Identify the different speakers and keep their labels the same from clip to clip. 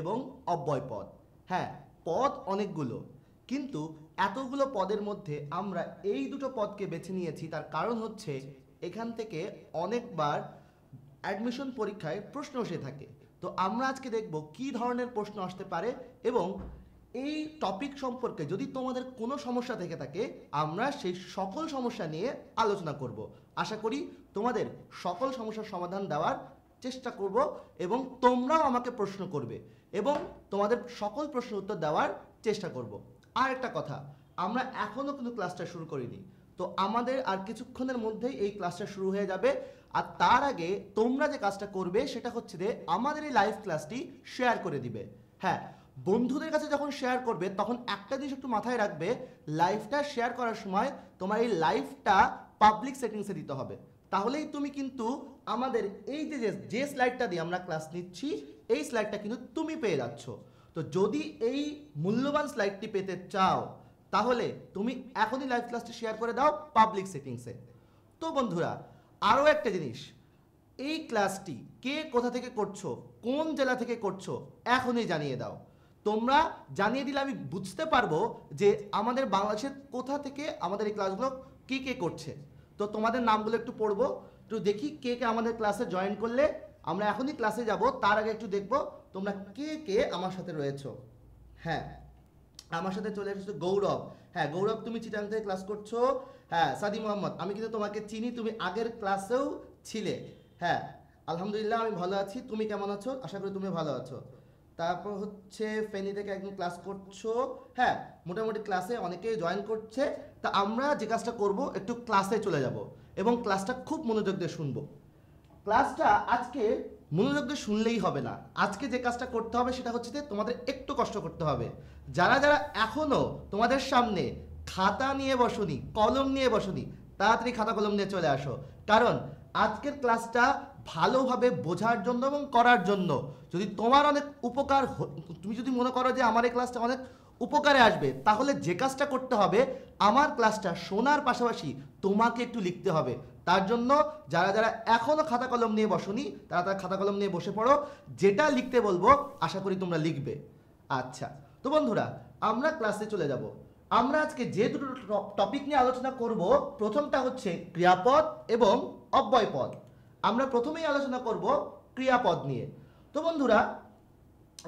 Speaker 1: এবং অব্যয় পদ হ্যাঁ পদ অনেকগুলো কিন্তু এতগুলো পদের মধ্যে আমরা এই দুটো পদকে বেছে নিয়েছি তার কারণ হচ্ছে এখান থেকে অনেকবার অ্যাডমিশন পরীক্ষায় প্রশ্ন এসে থাকে তো আমরা আজকে দেখব কি ধরনের প্রশ্ন আসতে পারে এবং এই টপিক সম্পর্কে যদি তোমাদের কোনো সমস্যা থেকে থাকে আমরা সেই সকল সমস্যা নিয়ে আলোচনা করব আশা করি তোমাদের সকল সমস্যার সমাধান দেওয়ার চেষ্টা করব এবং তোমরাও আমাকে প্রশ্ন করবে এবং তোমাদের সকল প্রশ্নের উত্তর দেওয়ার চেষ্টা করব আর একটা কথা আমরা এখনও কিন্তু ক্লাসটা শুরু করিনি তো আমাদের আর কিছুক্ষণের মধ্যেই এই ক্লাসটা শুরু হয়ে যাবে আর তার আগে তোমরা যে কাজটা করবে সেটা হচ্ছে যে আমাদের এই লাইভ ক্লাসটি শেয়ার করে দিবে হ্যাঁ বন্ধুদের কাছে যখন শেয়ার করবে তখন একটা জিনিস একটু মাথায় রাখবে লাইভটা শেয়ার করার সময় তোমার এই লাইভটা পাবলিক সেটিংসে দিতে হবে তাহলেই তুমি কিন্তু আমাদের এই যে যে স্লাইডটা দিয়ে আমরা ক্লাস নিচ্ছি এই স্লাইডটা কিন্তু তুমি পেয়ে যাচ্ছ তো যদি এই মূল্যবান স্লাইডটি পেতে চাও তাহলে তুমি এখনই লাইভ ক্লাসটি শেয়ার করে দাও পাবলিক সেটিংসে তো বন্ধুরা আরও একটা জিনিস এই ক্লাসটি কে কোথা থেকে করছো কোন জেলা থেকে করছো এখনই জানিয়ে দাও তোমরা জানিয়ে দিলে আমি বুঝতে পারবো যে আমাদের বাংলাদেশের কোথা থেকে আমাদের এই ক্লাসগুলো কে কে করছে তো তোমাদের নামগুলো একটু পড়বো একটু দেখি কে কে আমাদের ক্লাসে জয়েন করলে আমরা এখনই ক্লাসে যাব তার আগে একটু দেখব তোমরা কে কে আমার সাথে রয়েছো হ্যাঁ আমার সাথে চলে এসেছো গৌরব হ্যাঁ গৌরব তুমি চিটাং থেকে ক্লাস করছো হ্যাঁ সাদি মোহাম্মদ আমি কিন্তু তোমাকে চিনি তুমি আগের ক্লাসেও ছিলে হ্যাঁ আলহামদুলিল্লাহ আমি ভালো আছি তুমি কেমন আছো আশা করি তুমি ভালো আছো তারপর হচ্ছে ফেনি থেকে একদম ক্লাস করছো হ্যাঁ মোটামুটি ক্লাসে অনেকেই জয়েন করছে তা আমরা যে কাজটা করব একটু ক্লাসে চলে যাব এবং ক্লাসটা খুব মনোযোগ দিয়ে শুনব ক্লাসটা আজকে মনোযোগ দিয়ে শুনলেই হবে না আজকে যে কাজটা করতে হবে সেটা হচ্ছে যে তোমাদের একটু কষ্ট করতে হবে যারা যারা এখনও তোমাদের সামনে খাতা নিয়ে বসনি কলম নিয়ে বসনি তাড়াতাড়ি খাতা কলম নিয়ে চলে আসো কারণ আজকের ক্লাসটা ভালোভাবে বোঝার জন্য এবং করার জন্য যদি তোমার অনেক উপকার তুমি যদি মনে করো যে আমার এই ক্লাসটা অনেক উপকারে আসবে তাহলে যে কাজটা করতে হবে আমার ক্লাসটা শোনার পাশাপাশি তোমাকে একটু লিখতে হবে তার জন্য যারা যারা এখনও খাতা কলম নিয়ে বসনি তারা তারা খাতা কলম নিয়ে বসে পড়ো যেটা লিখতে বলবো আশা করি তোমরা লিখবে আচ্ছা তো বন্ধুরা আমরা ক্লাসে চলে যাব আমরা আজকে যে দুটো টপিক নিয়ে আলোচনা করব প্রথমটা হচ্ছে ক্রিয়াপদ এবং অব্যয়পদ আমরা প্রথমেই আলোচনা করব ক্রিয়াপদ নিয়ে তো বন্ধুরা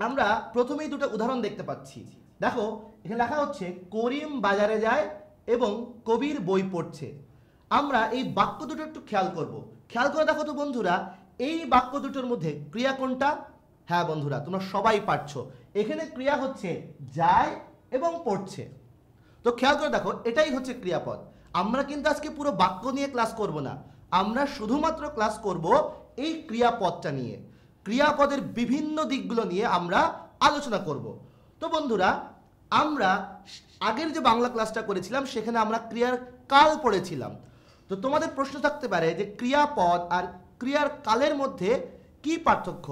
Speaker 1: আমরা প্রথমেই দুটো উদাহরণ দেখতে পাচ্ছি দেখো এখানে লেখা হচ্ছে করিম বাজারে যায় এবং কবির বই পড়ছে আমরা এই বাক্য দুটো একটু খেয়াল করব। খেয়াল করে দেখো তো বন্ধুরা এই বাক্য দুটোর মধ্যে ক্রিয়া কোনটা হ্যাঁ বন্ধুরা তোমরা সবাই পারছ এখানে ক্রিয়া হচ্ছে যায় এবং পড়ছে তো খেয়াল করে দেখো এটাই হচ্ছে ক্রিয়াপদ আমরা কিন্তু আজকে পুরো বাক্য নিয়ে ক্লাস করব না আমরা শুধুমাত্র ক্লাস করব এই ক্রিয়াপদটা নিয়ে ক্রিয়াপদের বিভিন্ন দিকগুলো নিয়ে আমরা আলোচনা করব তো বন্ধুরা আমরা আগের যে বাংলা ক্লাসটা করেছিলাম সেখানে আমরা ক্রিয়ার কাল পড়েছিলাম তো তোমাদের প্রশ্ন থাকতে পারে যে ক্রিয়াপদ আর ক্রিয়ার কালের মধ্যে কি পার্থক্য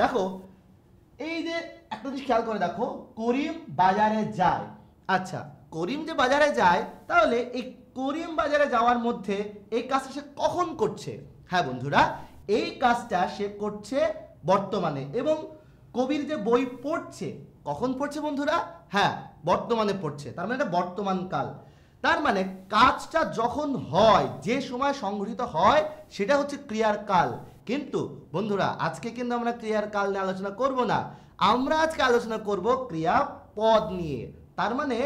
Speaker 1: দেখো এই যে একটা জিনিস খেয়াল করে দেখো করিম বাজারে যায় আচ্ছা করিম যে বাজারে যায় তাহলে এই করিম বাজারে যাওয়ার মধ্যে এই কাজটা সে কখন করছে হ্যাঁ বন্ধুরা এই কাজটা সে করছে বর্তমানে এবং কবির যে বই পড়ছে কখন পড়ছে বন্ধুরা হ্যাঁ বর্তমানে পড়ছে তার মানে এটা বর্তমানকাল তার মানে কাজটা যখন হয় যে সময় সংঘটিত হয় সেটা হচ্ছে ক্রিয়ার কাল কিন্তু বন্ধুরা আজকে কিন্তু আমরা ক্রিয়ার কাল নিয়ে আলোচনা করব না আমরা আজকে আলোচনা করব ক্রিয়া পদ নিয়ে তার মানে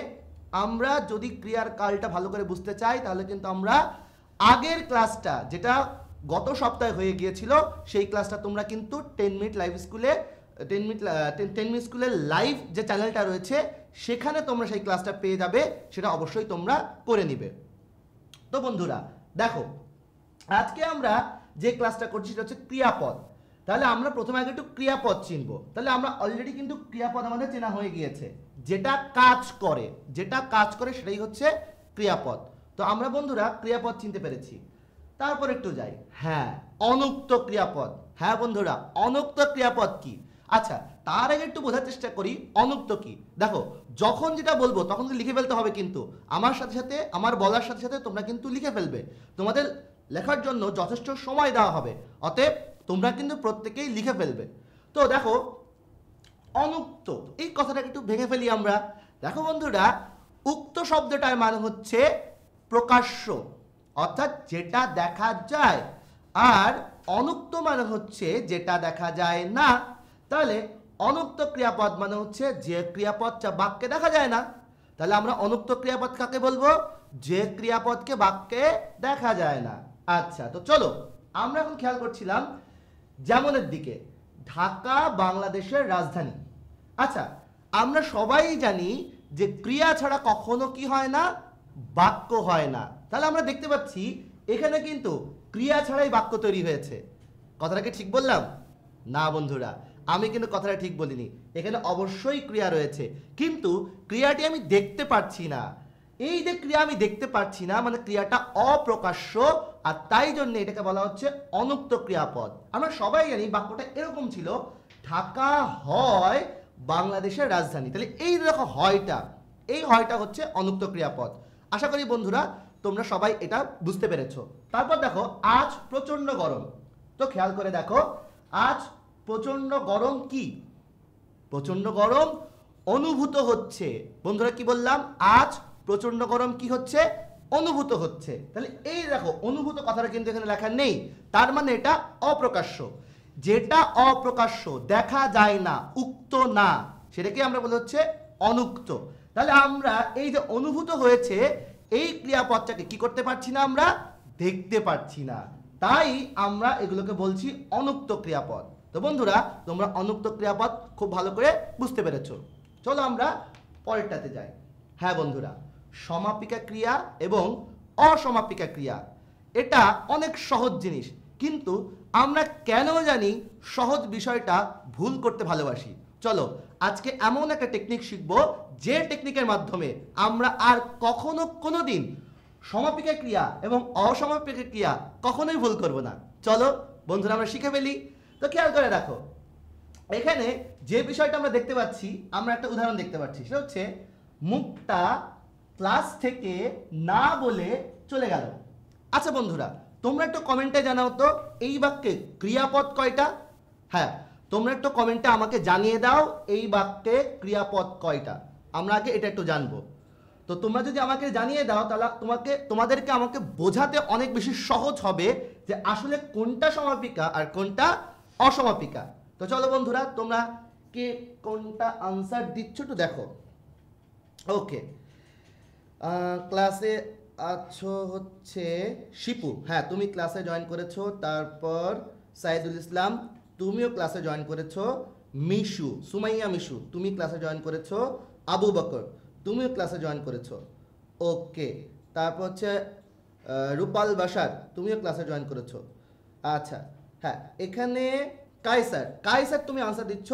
Speaker 1: আমরা যদি ক্রিয়ার কালটা ভালো করে বুঝতে চাই তাহলে কিন্তু আমরা আগের ক্লাসটা যেটা গত সপ্তাহে হয়ে গিয়েছিল সেই ক্লাসটা তোমরা কিন্তু টেন মিনিট লাইভ স্কুলে টেন মিনিট টেন মিনিট স্কুলের লাইভ যে চ্যানেলটা রয়েছে সেখানে তোমরা সেই ক্লাসটা পেয়ে যাবে সেটা অবশ্যই তোমরা করে নিবে তো বন্ধুরা দেখো আজকে আমরা যে ক্লাসটা করছি সেটা হচ্ছে ক্রিয়াপদ তাহলে আমরা প্রথমে আগে একটু ক্রিয়াপদ চিনব তাহলে আমরা অলরেডি কিন্তু ক্রিয়াপদ আমাদের চেনা হয়ে গিয়েছে যেটা কাজ করে যেটা কাজ করে সেটাই হচ্ছে ক্রিয়াপদ তো আমরা বন্ধুরা ক্রিয়াপদ চিনতে পেরেছি তারপর একটু যাই হ্যাঁ অনুক্ত ক্রিয়াপদ হ্যাঁ বন্ধুরা অনুক্ত ক্রিয়াপদ কি আচ্ছা তার আগে একটু বোঝার চেষ্টা করি অনুক্ত কি দেখো যখন যেটা বলবো তখন লিখে ফেলতে হবে কিন্তু আমার সাথে সাথে আমার বলার সাথে সাথে তোমরা কিন্তু লিখে ফেলবে তোমাদের লেখার জন্য যথেষ্ট সময় দেওয়া হবে অতএব তোমরা কিন্তু প্রত্যেকেই লিখে ফেলবে তো দেখো অনুক্ত এই কথাটাকে একটু ভেঙে ফেলি আমরা দেখো বন্ধুরা উক্ত শব্দটার মানে হচ্ছে প্রকাশ্য অর্থাৎ যেটা দেখা যায় আর অনুক্ত মানে হচ্ছে যেটা দেখা যায় না তাহলে অনুক্ত ক্রিয়াপদ মানে হচ্ছে যে ক্রিয়াপদটা বাক্যে দেখা যায় না তাহলে আমরা অনুক্ত ক্রিয়াপদ কাকে বলবো যে ক্রিয়াপদকে বাক্যে দেখা যায় না আচ্ছা তো চলো আমরা এখন খেয়াল করছিলাম যেমনের দিকে ঢাকা বাংলাদেশের রাজধানী আচ্ছা আমরা সবাই জানি যে ক্রিয়া ছাড়া কখনো কি হয় না বাক্য হয় না তাহলে আমরা দেখতে পাচ্ছি এখানে কিন্তু ক্রিয়া ছাড়াই বাক্য তৈরি হয়েছে কথাটাকে ঠিক বললাম না বন্ধুরা আমি কিন্তু কথাটা ঠিক বলিনি এখানে অবশ্যই ক্রিয়া রয়েছে কিন্তু ক্রিয়াটি আমি দেখতে পাচ্ছি না এই যে ক্রিয়া আমি দেখতে পাচ্ছি না মানে ক্রিয়াটা অপ্রকাশ্য আর তাই জন্য এটাকে বলা হচ্ছে অনুক্ত ক্রিয়াপদ আমরা সবাই জানি বাক্যটা এরকম ছিল ঢাকা হয় বাংলাদেশের রাজধানী তাহলে এই দেখো হয়টা এই হয়টা হচ্ছে অনুক্ত ক্রিয়াপদ আশা করি বন্ধুরা তোমরা সবাই এটা বুঝতে পেরেছ তারপর দেখো আজ প্রচণ্ড গরম তো খেয়াল করে দেখো আজ প্রচণ্ড গরম কি প্রচণ্ড গরম অনুভূত হচ্ছে বন্ধুরা কি বললাম আজ প্রচণ্ড গরম কি হচ্ছে অনুভূত হচ্ছে তাহলে এই দেখো অনুভূত কথাটা কিন্তু এখানে লেখা নেই তার মানে এটা অপ্রকাশ্য যেটা অপ্রকাশ্য দেখা যায় না উক্ত না সেটাকে আমরা বলে হচ্ছে অনুক্ত তাহলে আমরা এই যে অনুভূত হয়েছে এই ক্রিয়াপদটাকে কি করতে পারছি না আমরা দেখতে পারছি না তাই আমরা এগুলোকে বলছি অনুক্ত ক্রিয়াপদ তো বন্ধুরা তোমরা অনুক্ত ক্রিয়াপদ খুব ভালো করে বুঝতে পেরেছ চলো আমরা পরেরটাতে যাই হ্যাঁ বন্ধুরা সমাপিকা ক্রিয়া এবং অসমাপিকা ক্রিয়া এটা অনেক সহজ জিনিস কিন্তু আমরা কেন জানি সহজ বিষয়টা ভুল করতে ভালোবাসি চলো আজকে এমন একটা টেকনিক শিখব যে টেকনিকের মাধ্যমে আমরা আর কখনো কোনো দিন সমাপিকা ক্রিয়া এবং অসমাপিকা ক্রিয়া কখনোই ভুল করব না চলো বন্ধুরা আমরা শিখে ফেলি তো খেয়াল করে রাখো এখানে যে বিষয়টা আমরা দেখতে পাচ্ছি আমরা একটা উদাহরণ দেখতে পাচ্ছি সেটা হচ্ছে মুখটা ক্লাস থেকে না বলে চলে গেল আচ্ছা বন্ধুরা তোমরা একটু কমেন্টে জানাও তো এই বাক্যে ক্রিয়াপদ কয়টা হ্যাঁ তোমরা একটু কমেন্টে আমাকে জানিয়ে দাও এই বাক্যে ক্রিয়াপদ কয়টা আমরা আগে এটা একটু জানবো তো তোমরা যদি আমাকে জানিয়ে দাও তাহলে তোমাকে তোমাদেরকে আমাকে বোঝাতে অনেক বেশি সহজ হবে যে আসলে কোনটা সমাপিকা আর কোনটা অসমাপিকা তো চলো বন্ধুরা তোমরা কে কোনটা আনসার দিচ্ছ একটু দেখো ওকে ক্লাসে আছো হচ্ছে শিপু হ্যাঁ তুমি ক্লাসে জয়েন করেছো তারপর সাইদুল ইসলাম তুমিও ক্লাসে জয়েন করেছো মিশু সুমাইয়া মিশু তুমি ক্লাসে জয়েন করেছো আবু বকর তুমিও ক্লাসে জয়েন করেছো ওকে তারপর হচ্ছে রূপাল বাসার তুমিও ক্লাসে জয়েন করেছো আচ্ছা হ্যাঁ এখানে কায়সার কায়সার তুমি আনসার দিচ্ছ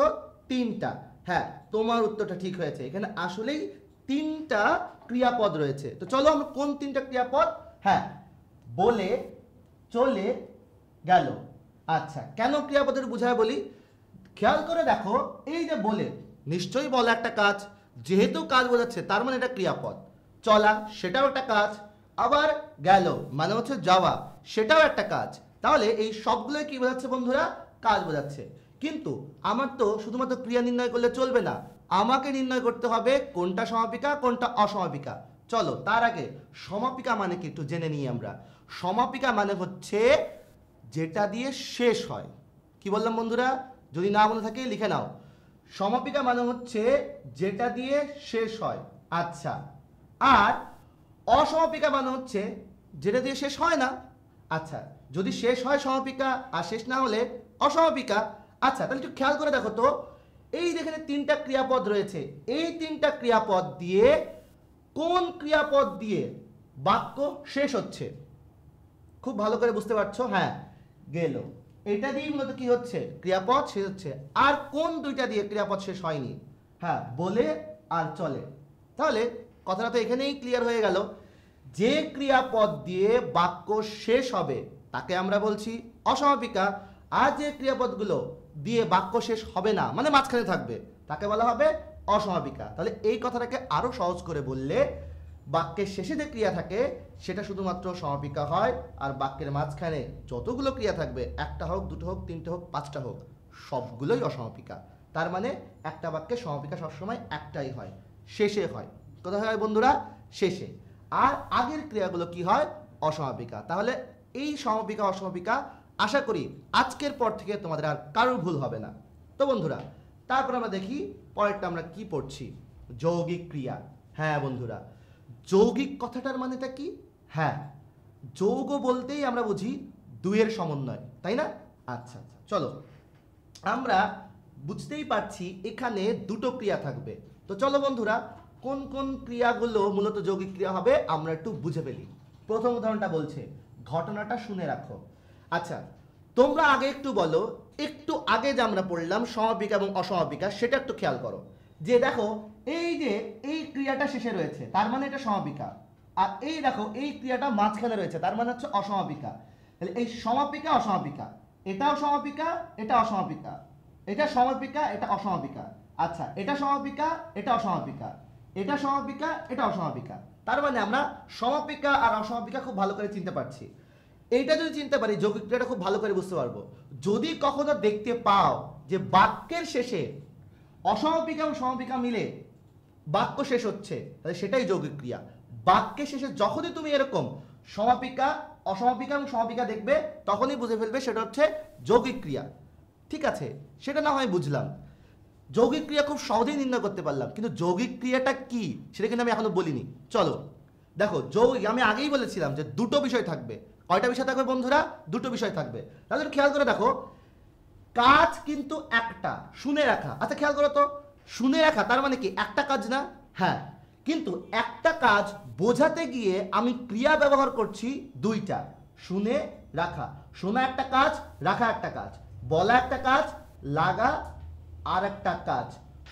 Speaker 1: তিনটা হ্যাঁ তোমার উত্তরটা ঠিক হয়েছে এখানে আসলেই তিনটা ক্রিয়াপদ রয়েছে তো চলো আমরা কোন তিনটা ক্রিয়াপদ হ্যাঁ বলে চলে গেল আচ্ছা কেন ক্রিয়াপদের বুঝায় বলি খেয়াল করে দেখো এই যে বলে নিশ্চয়ই বলা একটা কাজ যেহেতু কাজ বোঝাচ্ছে তার মানে এটা ক্রিয়াপদ চলা সেটাও একটা কাজ আবার গেল মানে হচ্ছে যাওয়া সেটাও একটা কাজ তাহলে এই সবগুলোই কি বোঝাচ্ছে বন্ধুরা কাজ বোঝাচ্ছে কিন্তু আমার তো শুধুমাত্র ক্রিয়া নির্ণয় করলে চলবে না আমাকে নির্ণয় করতে হবে কোনটা সমাপিকা কোনটা অসমাপিকা চলো তার আগে সমাপিকা মানে কি একটু জেনে নিই আমরা সমাপিকা মানে হচ্ছে যেটা দিয়ে শেষ হয় কি বললাম বন্ধুরা যদি না মনে থাকে লিখে নাও সমাপিকা মানে হচ্ছে যেটা দিয়ে শেষ হয় আচ্ছা আর অসমাপিকা মানে হচ্ছে যেটা দিয়ে শেষ হয় না আচ্ছা যদি শেষ হয় সমাপিকা আর শেষ না হলে অসমাপিকা আচ্ছা তাহলে একটু খেয়াল করে দেখো তো এই যেখানে তিনটা ক্রিয়াপদ রয়েছে এই তিনটা ক্রিয়াপদ দিয়ে কোন ক্রিয়াপদ দিয়ে বাক্য শেষ হচ্ছে খুব ভালো করে বুঝতে পারছো হ্যাঁ গেল এটা দিয়ে মূলত কি হচ্ছে ক্রিয়াপদ শেষ হচ্ছে আর কোন দুইটা দিয়ে ক্রিয়াপদ শেষ হয়নি হ্যাঁ বলে আর চলে তাহলে কথাটা তো এখানেই ক্লিয়ার হয়ে গেল যে ক্রিয়াপদ দিয়ে বাক্য শেষ হবে তাকে আমরা বলছি অসমাপিকা আর যে ক্রিয়াপদগুলো দিয়ে বাক্য শেষ হবে না মানে মাঝখানে থাকবে তাকে বলা হবে অসমাপিকা তাহলে এই কথাটাকে আরও সহজ করে বললে বাক্যের শেষে যে ক্রিয়া থাকে সেটা শুধুমাত্র সমাপিকা হয় আর বাক্যের মাঝখানে যতগুলো ক্রিয়া থাকবে একটা হোক দুটো হোক তিনটে হোক পাঁচটা হোক সবগুলোই অসমাপিকা তার মানে একটা বাক্যে সমাপিকা সবসময় একটাই হয় শেষে হয় কোথায় হয় বন্ধুরা শেষে আর আগের ক্রিয়াগুলো কি হয় অসমাপিকা তাহলে এই সমাপিকা অসমাপিকা আশা করি আজকের পর থেকে তোমাদের আর কারোর ভুল হবে না তো বন্ধুরা তারপর আমরা দেখি পরেরটা আমরা কি পড়ছি যৌগিক ক্রিয়া হ্যাঁ বন্ধুরা যৌগিক কথাটার মানেটা কি হ্যাঁ যৌগ বলতেই আমরা বুঝি দুয়ের সমন্বয় তাই না আচ্ছা আচ্ছা চলো আমরা বুঝতেই পারছি এখানে দুটো ক্রিয়া থাকবে তো চলো বন্ধুরা কোন কোন ক্রিয়াগুলো মূলত যৌগিক ক্রিয়া হবে আমরা একটু বুঝে ফেলি প্রথম উদাহরণটা বলছে ঘটনাটা শুনে রাখো আচ্ছা তোমরা আগে একটু বলো একটু আগে যে আমরা পড়লাম স্বাভাবিকা এবং অস্বাভাবিকা সেটা একটু খেয়াল করো যে দেখো এই যে এই ক্রিয়াটা শেষে রয়েছে তার মানে এটা স্বাভাবিকা আর এই দেখো এই ক্রিয়াটা মাঝখানে রয়েছে তার মানে হচ্ছে অস্বাভাবিকা তাহলে এই সমাপিকা অস্বাভাবিকা এটা অস্বাভাবিকা এটা অস্বাভাবিকা এটা সমাপিকা এটা অস্বাভাবিকা আচ্ছা এটা সমাপিকা এটা অস্বাভাবিকা এটা সমাপিকা এটা অসমাপিকা তার মানে আমরা সমাপিকা আর অসমাপিকা খুব ভালো করে চিনতে পারছি এইটা যদি চিনতে পারি যৌগিক ক্রিয়াটা খুব ভালো করে বুঝতে পারবো যদি কখনো দেখতে পাও যে বাক্যের শেষে অসমাপিকা এবং সমাপিকা মিলে বাক্য শেষ হচ্ছে তাহলে সেটাই যৌগিক ক্রিয়া বাক্যের শেষে যখনই তুমি এরকম সমাপিকা অসমাপিকা এবং সমাপিকা দেখবে তখনই বুঝে ফেলবে সেটা হচ্ছে যৌগিক ক্রিয়া ঠিক আছে সেটা না হয় বুঝলাম যৌগিক ক্রিয়া খুব সহজেই নির্ণয় করতে পারলাম কিন্তু যৌগিক ক্রিয়াটা কি সেটা কিন্তু আমি এখনো বলিনি চলো দেখো যৌগিক আমি আগেই বলেছিলাম যে দুটো বিষয় থাকবে কয়টা বিষয় থাকবে বন্ধুরা দুটো বিষয় থাকবে তাহলে খেয়াল করে দেখো কাজ কিন্তু একটা শুনে রাখা আচ্ছা খেয়াল করো তো শুনে রাখা তার মানে কি একটা কাজ না হ্যাঁ কিন্তু একটা কাজ বোঝাতে গিয়ে আমি ক্রিয়া ব্যবহার করছি দুইটা শুনে রাখা শোনা একটা কাজ রাখা একটা কাজ বলা একটা কাজ লাগা আর একটা কাজ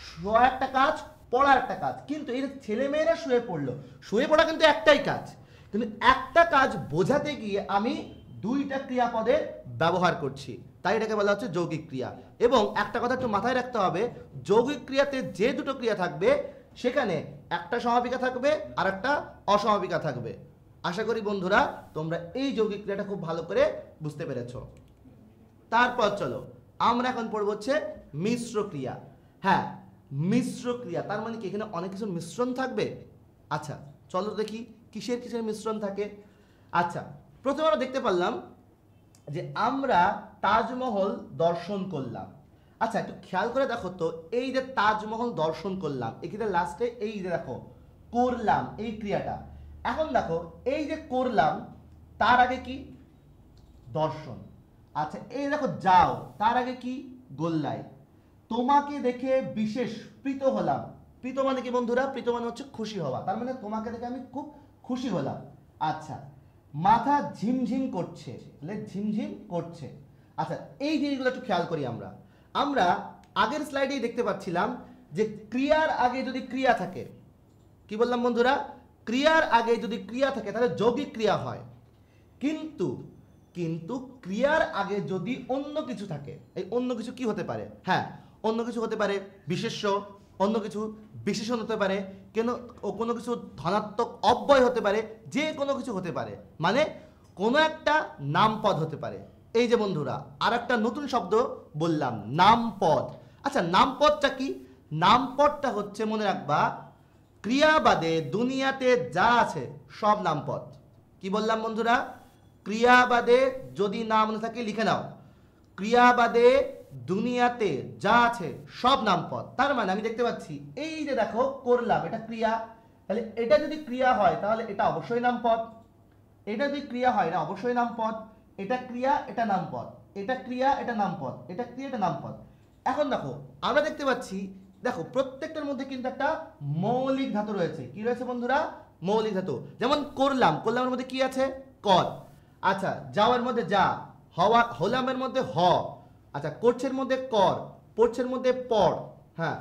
Speaker 1: শোয়া একটা কাজ পড়া একটা কাজ কিন্তু এর ছেলে মেয়েরা শুয়ে পড়লো শুয়ে পড়া কিন্তু একটাই কাজ কিন্তু একটা কাজ বোঝাতে গিয়ে আমি দুইটা ক্রিয়াপদের ব্যবহার করছি তাই এটাকে বলা হচ্ছে যৌগিক ক্রিয়া এবং একটা কথা একটু মাথায় রাখতে হবে যৌগিক ক্রিয়াতে যে দুটো ক্রিয়া থাকবে সেখানে একটা সমাপিকা থাকবে আর একটা অসমাপিকা থাকবে আশা করি বন্ধুরা তোমরা এই যৌগিক ক্রিয়াটা খুব ভালো করে বুঝতে পেরেছ তারপর চলো আমরা এখন পড়বো হচ্ছে মিশ্র ক্রিয়া হ্যাঁ মিশ্র ক্রিয়া তার মানে কি এখানে অনেক কিছুর মিশ্রণ থাকবে আচ্ছা চলো দেখি কিসের কিসের মিশ্রণ থাকে আচ্ছা প্রথমে আমরা দেখতে পারলাম যে আমরা তাজমহল দর্শন করলাম আচ্ছা একটু খেয়াল করে দেখো তো এই যে তাজমহল দর্শন করলাম এখানে লাস্টে এই যে দেখো করলাম এই ক্রিয়াটা এখন দেখো এই যে করলাম তার আগে কি দর্শন আচ্ছা এই দেখো যাও তার আগে কি গোল্লাই তোমাকে দেখে বিশেষ প্রীত হলাম প্রীত মানে কি বন্ধুরা প্রীত মানে হচ্ছে খুশি হওয়া তার মানে তোমাকে দেখে আমি খুব খুশি হলাম আচ্ছা মাথা ঝিমঝিম করছে তাহলে ঝিমঝিম করছে আচ্ছা এই জিনিসগুলো একটু খেয়াল করি আমরা আমরা আগের স্লাইডেই দেখতে পাচ্ছিলাম যে ক্রিয়ার আগে যদি ক্রিয়া থাকে কি বললাম বন্ধুরা ক্রিয়ার আগে যদি ক্রিয়া থাকে তাহলে যৌগিক ক্রিয়া হয় কিন্তু কিন্তু ক্রিয়ার আগে যদি অন্য কিছু থাকে এই অন্য কিছু কি হতে পারে হ্যাঁ অন্য কিছু হতে পারে বিশেষ্য অন্য কিছু বিশেষণ হতে পারে কেন কোনো কিছু ধনাত্মক অব্যয় হতে পারে যে কোনো কিছু হতে পারে মানে কোনো একটা নামপদ হতে পারে এই যে বন্ধুরা আর একটা নতুন শব্দ বললাম নামপদ আচ্ছা নামপদটা কি নামপদটা হচ্ছে মনে রাখবা ক্রিয়াবাদে দুনিয়াতে যা আছে সব নামপদ কি বললাম বন্ধুরা ক্রিয়াবাদে যদি না থাকে লিখে নাও ক্রিয়াবাদে দুনিয়াতে যা আছে সব নামপদ তার মানে আমি দেখতে পাচ্ছি এই যে দেখো করলাম এটা ক্রিয়া তাহলে এটা যদি ক্রিয়া হয় তাহলে এটা অবশ্যই নামপদ এটা যদি ক্রিয়া হয় এটা অবশ্যই নামপদ এটা ক্রিয়া এটা নামপদ এটা ক্রিয়া এটা নামপদ এটা ক্রিয়া এটা নামপদ এখন দেখো আমরা দেখতে পাচ্ছি দেখো প্রত্যেকটার মধ্যে কিন্তু একটা মৌলিক ধাতু রয়েছে কি রয়েছে বন্ধুরা মৌলিক ধাতু যেমন করলাম করলামের মধ্যে কি আছে কর আচ্ছা যাওয়ার মধ্যে যা হওয়া হলামের মধ্যে হ আচ্ছা করছের মধ্যে কর পড়ছের মধ্যে পর হ্যাঁ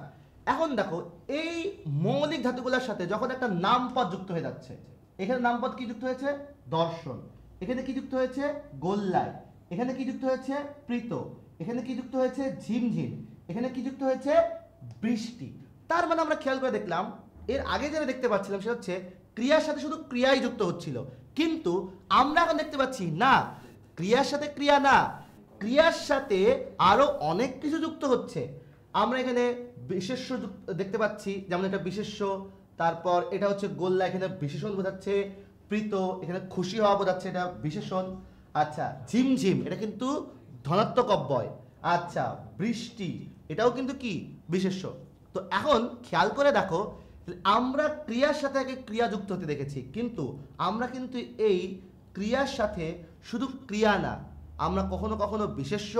Speaker 1: এখন দেখো এই মৌলিক ধাতুগুলোর সাথে যখন একটা নামপদ যুক্ত হয়ে যাচ্ছে এখানে নামপদ কি যুক্ত হয়েছে দর্শন এখানে কি যুক্ত হয়েছে গোল্লাই এখানে কি যুক্ত হয়েছে প্রীত এখানে কি যুক্ত হয়েছে ঝিমঝিম এখানে কি যুক্ত হয়েছে বৃষ্টি তার মানে আমরা খেয়াল করে দেখলাম এর আগে যেটা দেখতে পাচ্ছিলাম সেটা হচ্ছে ক্রিয়ার সাথে শুধু ক্রিয়াই যুক্ত হচ্ছিল কিন্তু আমরা এখন দেখতে পাচ্ছি না ক্রিয়ার সাথে ক্রিয়া না ক্রিয়ার সাথে আরও অনেক কিছু যুক্ত হচ্ছে আমরা এখানে বিশেষ্য দেখতে পাচ্ছি যেমন এটা বিশেষ্য তারপর এটা হচ্ছে গোল্লা এখানে বিশেষণ বোঝাচ্ছে প্রীত এখানে খুশি হওয়া বোঝাচ্ছে এটা বিশেষণ আচ্ছা ঝিমঝিম এটা কিন্তু ধনাত্মক অব্যয় আচ্ছা বৃষ্টি এটাও কিন্তু কি বিশেষ্য তো এখন খেয়াল করে দেখো আমরা ক্রিয়ার সাথে আগে ক্রিয়া যুক্ত হতে দেখেছি কিন্তু আমরা কিন্তু এই ক্রিয়ার সাথে শুধু ক্রিয়া না আমরা কখনো কখনো বিশেষ্য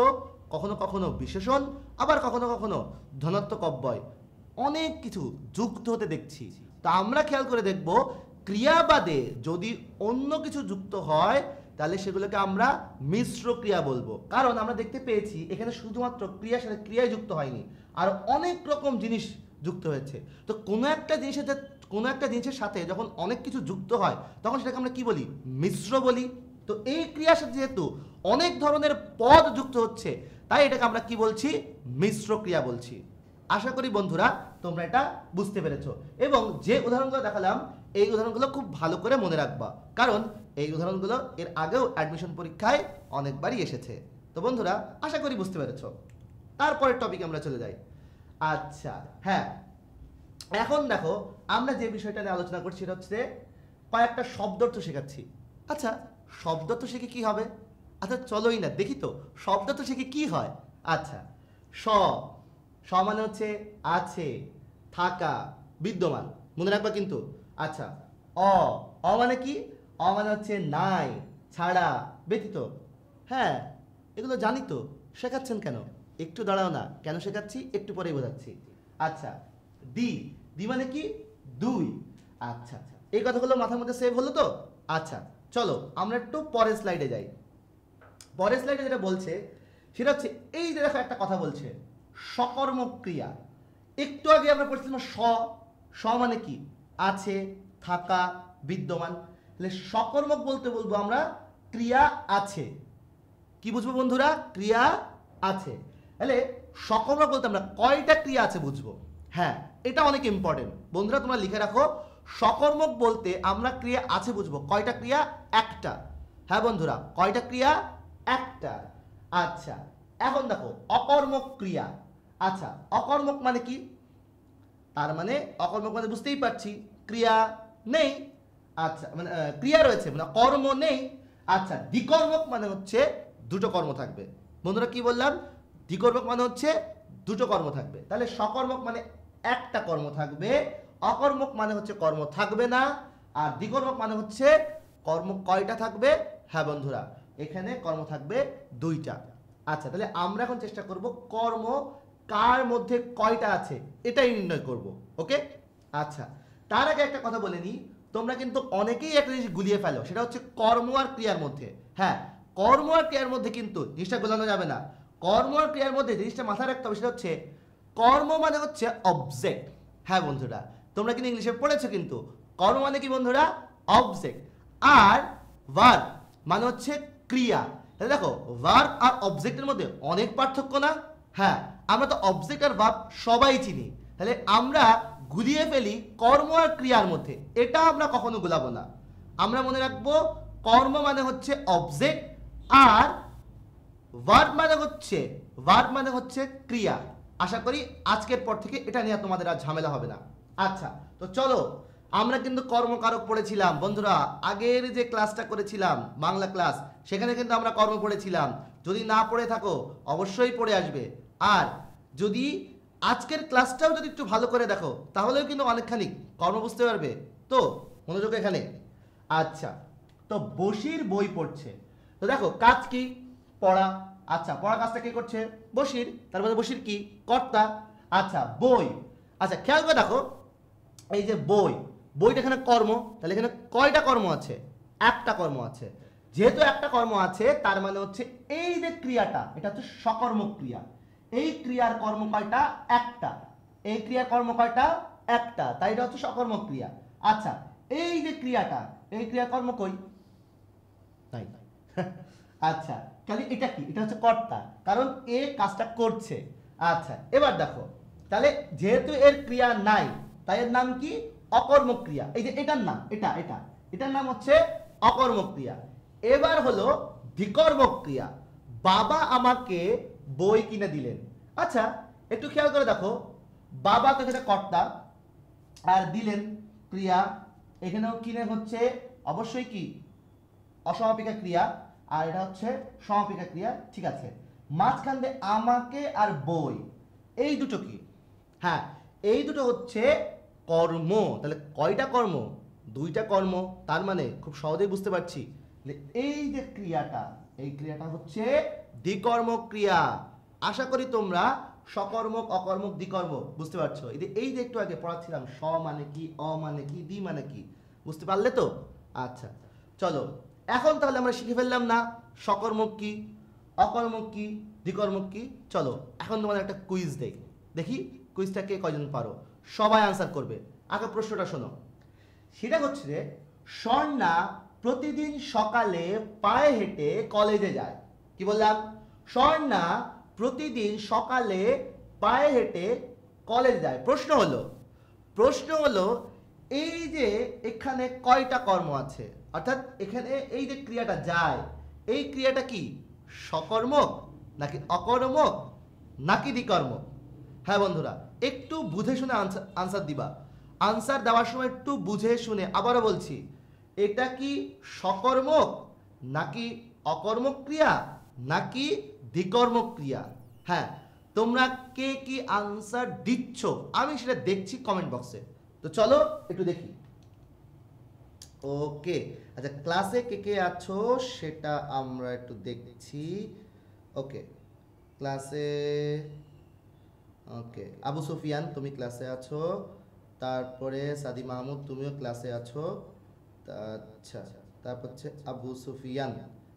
Speaker 1: কখনো কখনো বিশেষণ আবার কখনো কখনো ধনাত্মক অব্যয় অনেক কিছু যুক্ত হতে দেখছি তা আমরা খেয়াল করে দেখব ক্রিয়াবাদে যদি অন্য কিছু যুক্ত হয় তাহলে সেগুলোকে আমরা মিশ্র ক্রিয়া বলবো কারণ আমরা দেখতে পেয়েছি এখানে শুধুমাত্র ক্রিয়ার সাথে ক্রিয়ায় যুক্ত হয়নি আর অনেক রকম জিনিস যুক্ত হয়েছে তো কোনো একটা জিনিসের কোনো একটা জিনিসের সাথে যখন অনেক কিছু যুক্ত হয় তখন সেটাকে আমরা কি বলি মিশ্র বলি তো এই ক্রিয়ার সাথে যেহেতু অনেক ধরনের পদ যুক্ত হচ্ছে তাই এটাকে আমরা কি বলছি মিশ্র ক্রিয়া বলছি আশা করি বন্ধুরা তোমরা এটা বুঝতে পেরেছো এবং যে উদাহরণগুলো দেখালাম এই উদাহরণগুলো খুব ভালো করে মনে রাখবা কারণ এই উদাহরণগুলো এর আগেও অ্যাডমিশন পরীক্ষায় অনেকবারই এসেছে তো বন্ধুরা আশা করি বুঝতে পেরেছ তারপরের টপিক আমরা চলে যাই আচ্ছা হ্যাঁ এখন দেখো আমরা যে বিষয়টা নিয়ে আলোচনা করছি সেটা হচ্ছে কয়েকটা শব্দার্থ শেখাচ্ছি আচ্ছা শব্দার্থ শিখে কি হবে আচ্ছা চলোই না দেখি তো শব্দার্থ শিখে কি হয় আচ্ছা স স মানে হচ্ছে আছে থাকা বিদ্যমান মনে রাখবা কিন্তু আচ্ছা অ অ মানে কি অ মানে হচ্ছে নাই ছাড়া ব্যতীত হ্যাঁ এগুলো জানি তো শেখাচ্ছেন কেন একটু দাঁড়াও না কেন শেখাচ্ছি একটু পরেই বোঝাচ্ছি আচ্ছা দি দি মানে কি দুই আচ্ছা আচ্ছা এই কথাগুলো মাথার মধ্যে সেভ হলো তো আচ্ছা চলো আমরা একটু পরের স্লাইডে যাই পরের স্লাইডে যেটা বলছে সেটা হচ্ছে এই যে দেখো একটা কথা বলছে সকর্মক্রিয়া একটু আগে আমরা পড়ছিলাম স স মানে কি আছে থাকা বিদ্যমান তাহলে সকর্মক বলতে বলবো আমরা ক্রিয়া আছে কি বুঝবো বন্ধুরা ক্রিয়া আছে তাহলে সকর্মক বলতে আমরা কয়টা ক্রিয়া আছে বুঝবো হ্যাঁ এটা অনেক ইম্পর্টেন্ট বন্ধুরা তোমরা লিখে রাখো সকর্মক বলতে আমরা ক্রিয়া আছে বুঝবো কয়টা ক্রিয়া একটা হ্যাঁ বন্ধুরা কয়টা ক্রিয়া একটা আচ্ছা এখন দেখো অকর্মক ক্রিয়া আচ্ছা অকর্মক মানে কি তার মানে অকর্মক মানে বুঝতেই পারছি ক্রিয়া নেই আচ্ছা মানে ক্রিয়া রয়েছে মানে কর্ম নেই আচ্ছা দ্বিকর্মক মানে হচ্ছে দুটো কর্ম থাকবে বন্ধুরা কি বললাম দ্বিকর্মক মানে হচ্ছে দুটো কর্ম থাকবে তাহলে সকর্মক মানে একটা কর্ম থাকবে অকর্মক মানে হচ্ছে কর্ম থাকবে না আর দ্বিকর্মক মানে হচ্ছে কর্ম কয়টা থাকবে হ্যাঁ বন্ধুরা এখানে কর্ম থাকবে দুইটা আচ্ছা তাহলে আমরা এখন চেষ্টা করব কর্ম কার মধ্যে কয়টা আছে এটাই নির্ণয় করব ওকে আচ্ছা তার আগে একটা কথা বলে নিই তোমরা কিন্তু অনেকেই একটা জিনিস গুলিয়ে ফেলো সেটা হচ্ছে কর্ম আর ক্রিয়ার মধ্যে হ্যাঁ কর্ম আর ক্রিয়ার মধ্যে কিন্তু জিনিসটা গোলানো যাবে না কর্ম আর ক্রিয়ার মধ্যে জিনিসটা মাথায় রাখতে হবে সেটা হচ্ছে কর্ম মানে হচ্ছে অবজেক্ট হ্যাঁ বন্ধুরা তোমরা কিন্তু ইংলিশে পড়েছো কিন্তু কর্ম মানে কি বন্ধুরা অবজেক্ট আর ওয়ার্ক মানে হচ্ছে ক্রিয়া তাহলে দেখো ওয়ার্ক আর অবজেক্টের মধ্যে অনেক পার্থক্য না হ্যাঁ আমরা তো অবজেক্ট আর ভাব সবাই চিনি তাহলে আমরা গুলিয়ে ফেলি কর্ম আর ক্রিয়ার মধ্যে এটা আমরা কখনো গুলাবো না আমরা মনে রাখবো কর্ম মানে হচ্ছে অবজেক্ট আর ভার্ব মানে হচ্ছে ভার্ব মানে হচ্ছে ক্রিয়া আশা করি আজকের পর থেকে এটা নিয়ে তোমাদের আর ঝামেলা হবে না আচ্ছা তো চলো আমরা কিন্তু কর্মকারক পড়েছিলাম বন্ধুরা আগের যে ক্লাসটা করেছিলাম বাংলা ক্লাস সেখানে কিন্তু আমরা কর্ম পড়েছিলাম যদি না পড়ে থাকো অবশ্যই পড়ে আসবে আর যদি আজকের ক্লাসটাও যদি একটু ভালো করে দেখো তাহলেও কিন্তু অনেকখানি কর্ম বুঝতে পারবে তো মনোযোগ এখানে আচ্ছা তো বসির বই পড়ছে তো দেখো কাজ কি পড়া আচ্ছা পড়া কাজটা কে করছে বসির তারপরে মানে বসির কি কর্তা আচ্ছা বই আচ্ছা খেয়াল করে দেখো এই যে বই বইটা এখানে কর্ম তাহলে এখানে কয়টা কর্ম আছে একটা কর্ম আছে যেহেতু একটা কর্ম আছে তার মানে হচ্ছে এই যে ক্রিয়াটা এটা হচ্ছে সকর্ম ক্রিয়া এই ক্রিয়ার কর্ম কয়টা একটা এই ক্রিয়ার কর্ম কয়টা একটা তাই এটা হচ্ছে সকর্ম ক্রিয়া আচ্ছা এই যে ক্রিয়াটা এই ক্রিয়া কর্ম কই তাই আচ্ছা তাহলে এটা কি এটা হচ্ছে কর্তা কারণ এ কাজটা করছে আচ্ছা এবার দেখো তাহলে যেহেতু এর ক্রিয়া নাই তাই এর নাম কি অকর্মক্রিয়া এই যে এটার নাম এটা এটা এটার নাম হচ্ছে অকর্মক্রিয়া এবার হলো বিকর্মক্রিয়া বাবা আমাকে বই কিনে দিলেন আচ্ছা একটু খেয়াল করে দেখো বাবা তো এখানে কর্তা আর দিলেন ক্রিয়া এখানেও কিনে হচ্ছে অবশ্যই কি অসমাপিকা ক্রিয়া আর এটা হচ্ছে সমাপিকা ক্রিয়া ঠিক আছে মাঝখান দিয়ে আমাকে আর বই এই দুটো কি হ্যাঁ এই দুটো হচ্ছে কর্ম তাহলে কয়টা কর্ম দুইটা কর্ম তার মানে খুব সহজেই বুঝতে পারছি এই যে ক্রিয়াটা এই ক্রিয়াটা হচ্ছে দ্বিকর্ম ক্রিয়া আশা করি তোমরা সকর্মক অকর্মক দ্বিকর্ম বুঝতে পারছো এই যে একটু আগে পড়াচ্ছিলাম স মানে কি অ মানে কি দ্বি মানে কি বুঝতে পারলে তো আচ্ছা চলো এখন তাহলে আমরা শিখে ফেললাম না সকর্মক কি অকর্মক কি দ্বিকর্মক কি চলো এখন তোমাদের একটা কুইজ দেই দেখি কুইজটা কে কয়জন পারো সবাই আনসার করবে আগে প্রশ্নটা শোনো সেটা হচ্ছে স্বর্ণা প্রতিদিন সকালে পায়ে হেঁটে কলেজে যায় কি বললাম স্বর্ণা প্রতিদিন সকালে পায়ে হেঁটে কলেজ যায় প্রশ্ন হলো প্রশ্ন হলো এই যে এখানে কয়টা কর্ম আছে অর্থাৎ এখানে এই যে ক্রিয়াটা যায় এই ক্রিয়াটা কি সকর্মক নাকি অকর্মক নাকি বিকর্মক হ্যাঁ বন্ধুরা একটু বুঝে শুনে আনসার আনসার দিবা আনসার দেওয়ার সময় একটু বুঝে শুনে আবারও বলছি এটা কি সকর্মক নাকি অকর্মক ক্রিয়া নাকি দ্বিকর্মক ক্রিয়া হ্যাঁ তোমরা কে কি আনসার দিচ্ছ আমি সেটা দেখছি কমেন্ট বক্সে তো চলো একটু দেখি ওকে আচ্ছা ক্লাসে কে কে আছো সেটা আমরা একটু দেখছি ওকে ক্লাসে ওকে আবু সুফিয়ান তুমি ক্লাসে আছো তারপরে সাদি মাহমুদ তুমিও ক্লাসে আছো আচ্ছা তারপর হচ্ছে আবু সুফিয়ান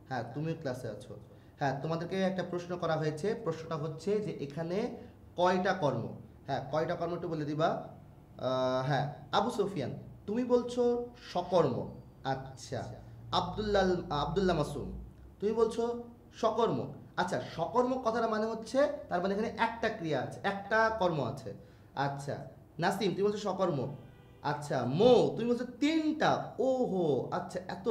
Speaker 1: হ্যাঁ তুমিও ক্লাসে আছো হ্যাঁ তোমাদেরকে একটা প্রশ্ন করা হয়েছে প্রশ্নটা হচ্ছে যে এখানে কয়টা কর্ম হ্যাঁ কয়টা কর্ম একটু বলে দিবা হ্যাঁ আবু সুফিয়ান তুমি বলছো সকর্ম আচ্ছা আবদুল্লাহ আবদুল্লাহ মাসুম তুমি বলছো সকর্ম আচ্ছা সকর্ম কথাটা মানে হচ্ছে তার মানে এখানে একটা ক্রিয়া আছে একটা কর্ম আছে আচ্ছা নাসিম তুমি বলছো সকর্ম আচ্ছা মো তুমি বলছো তিনটা ও হো আচ্ছা এত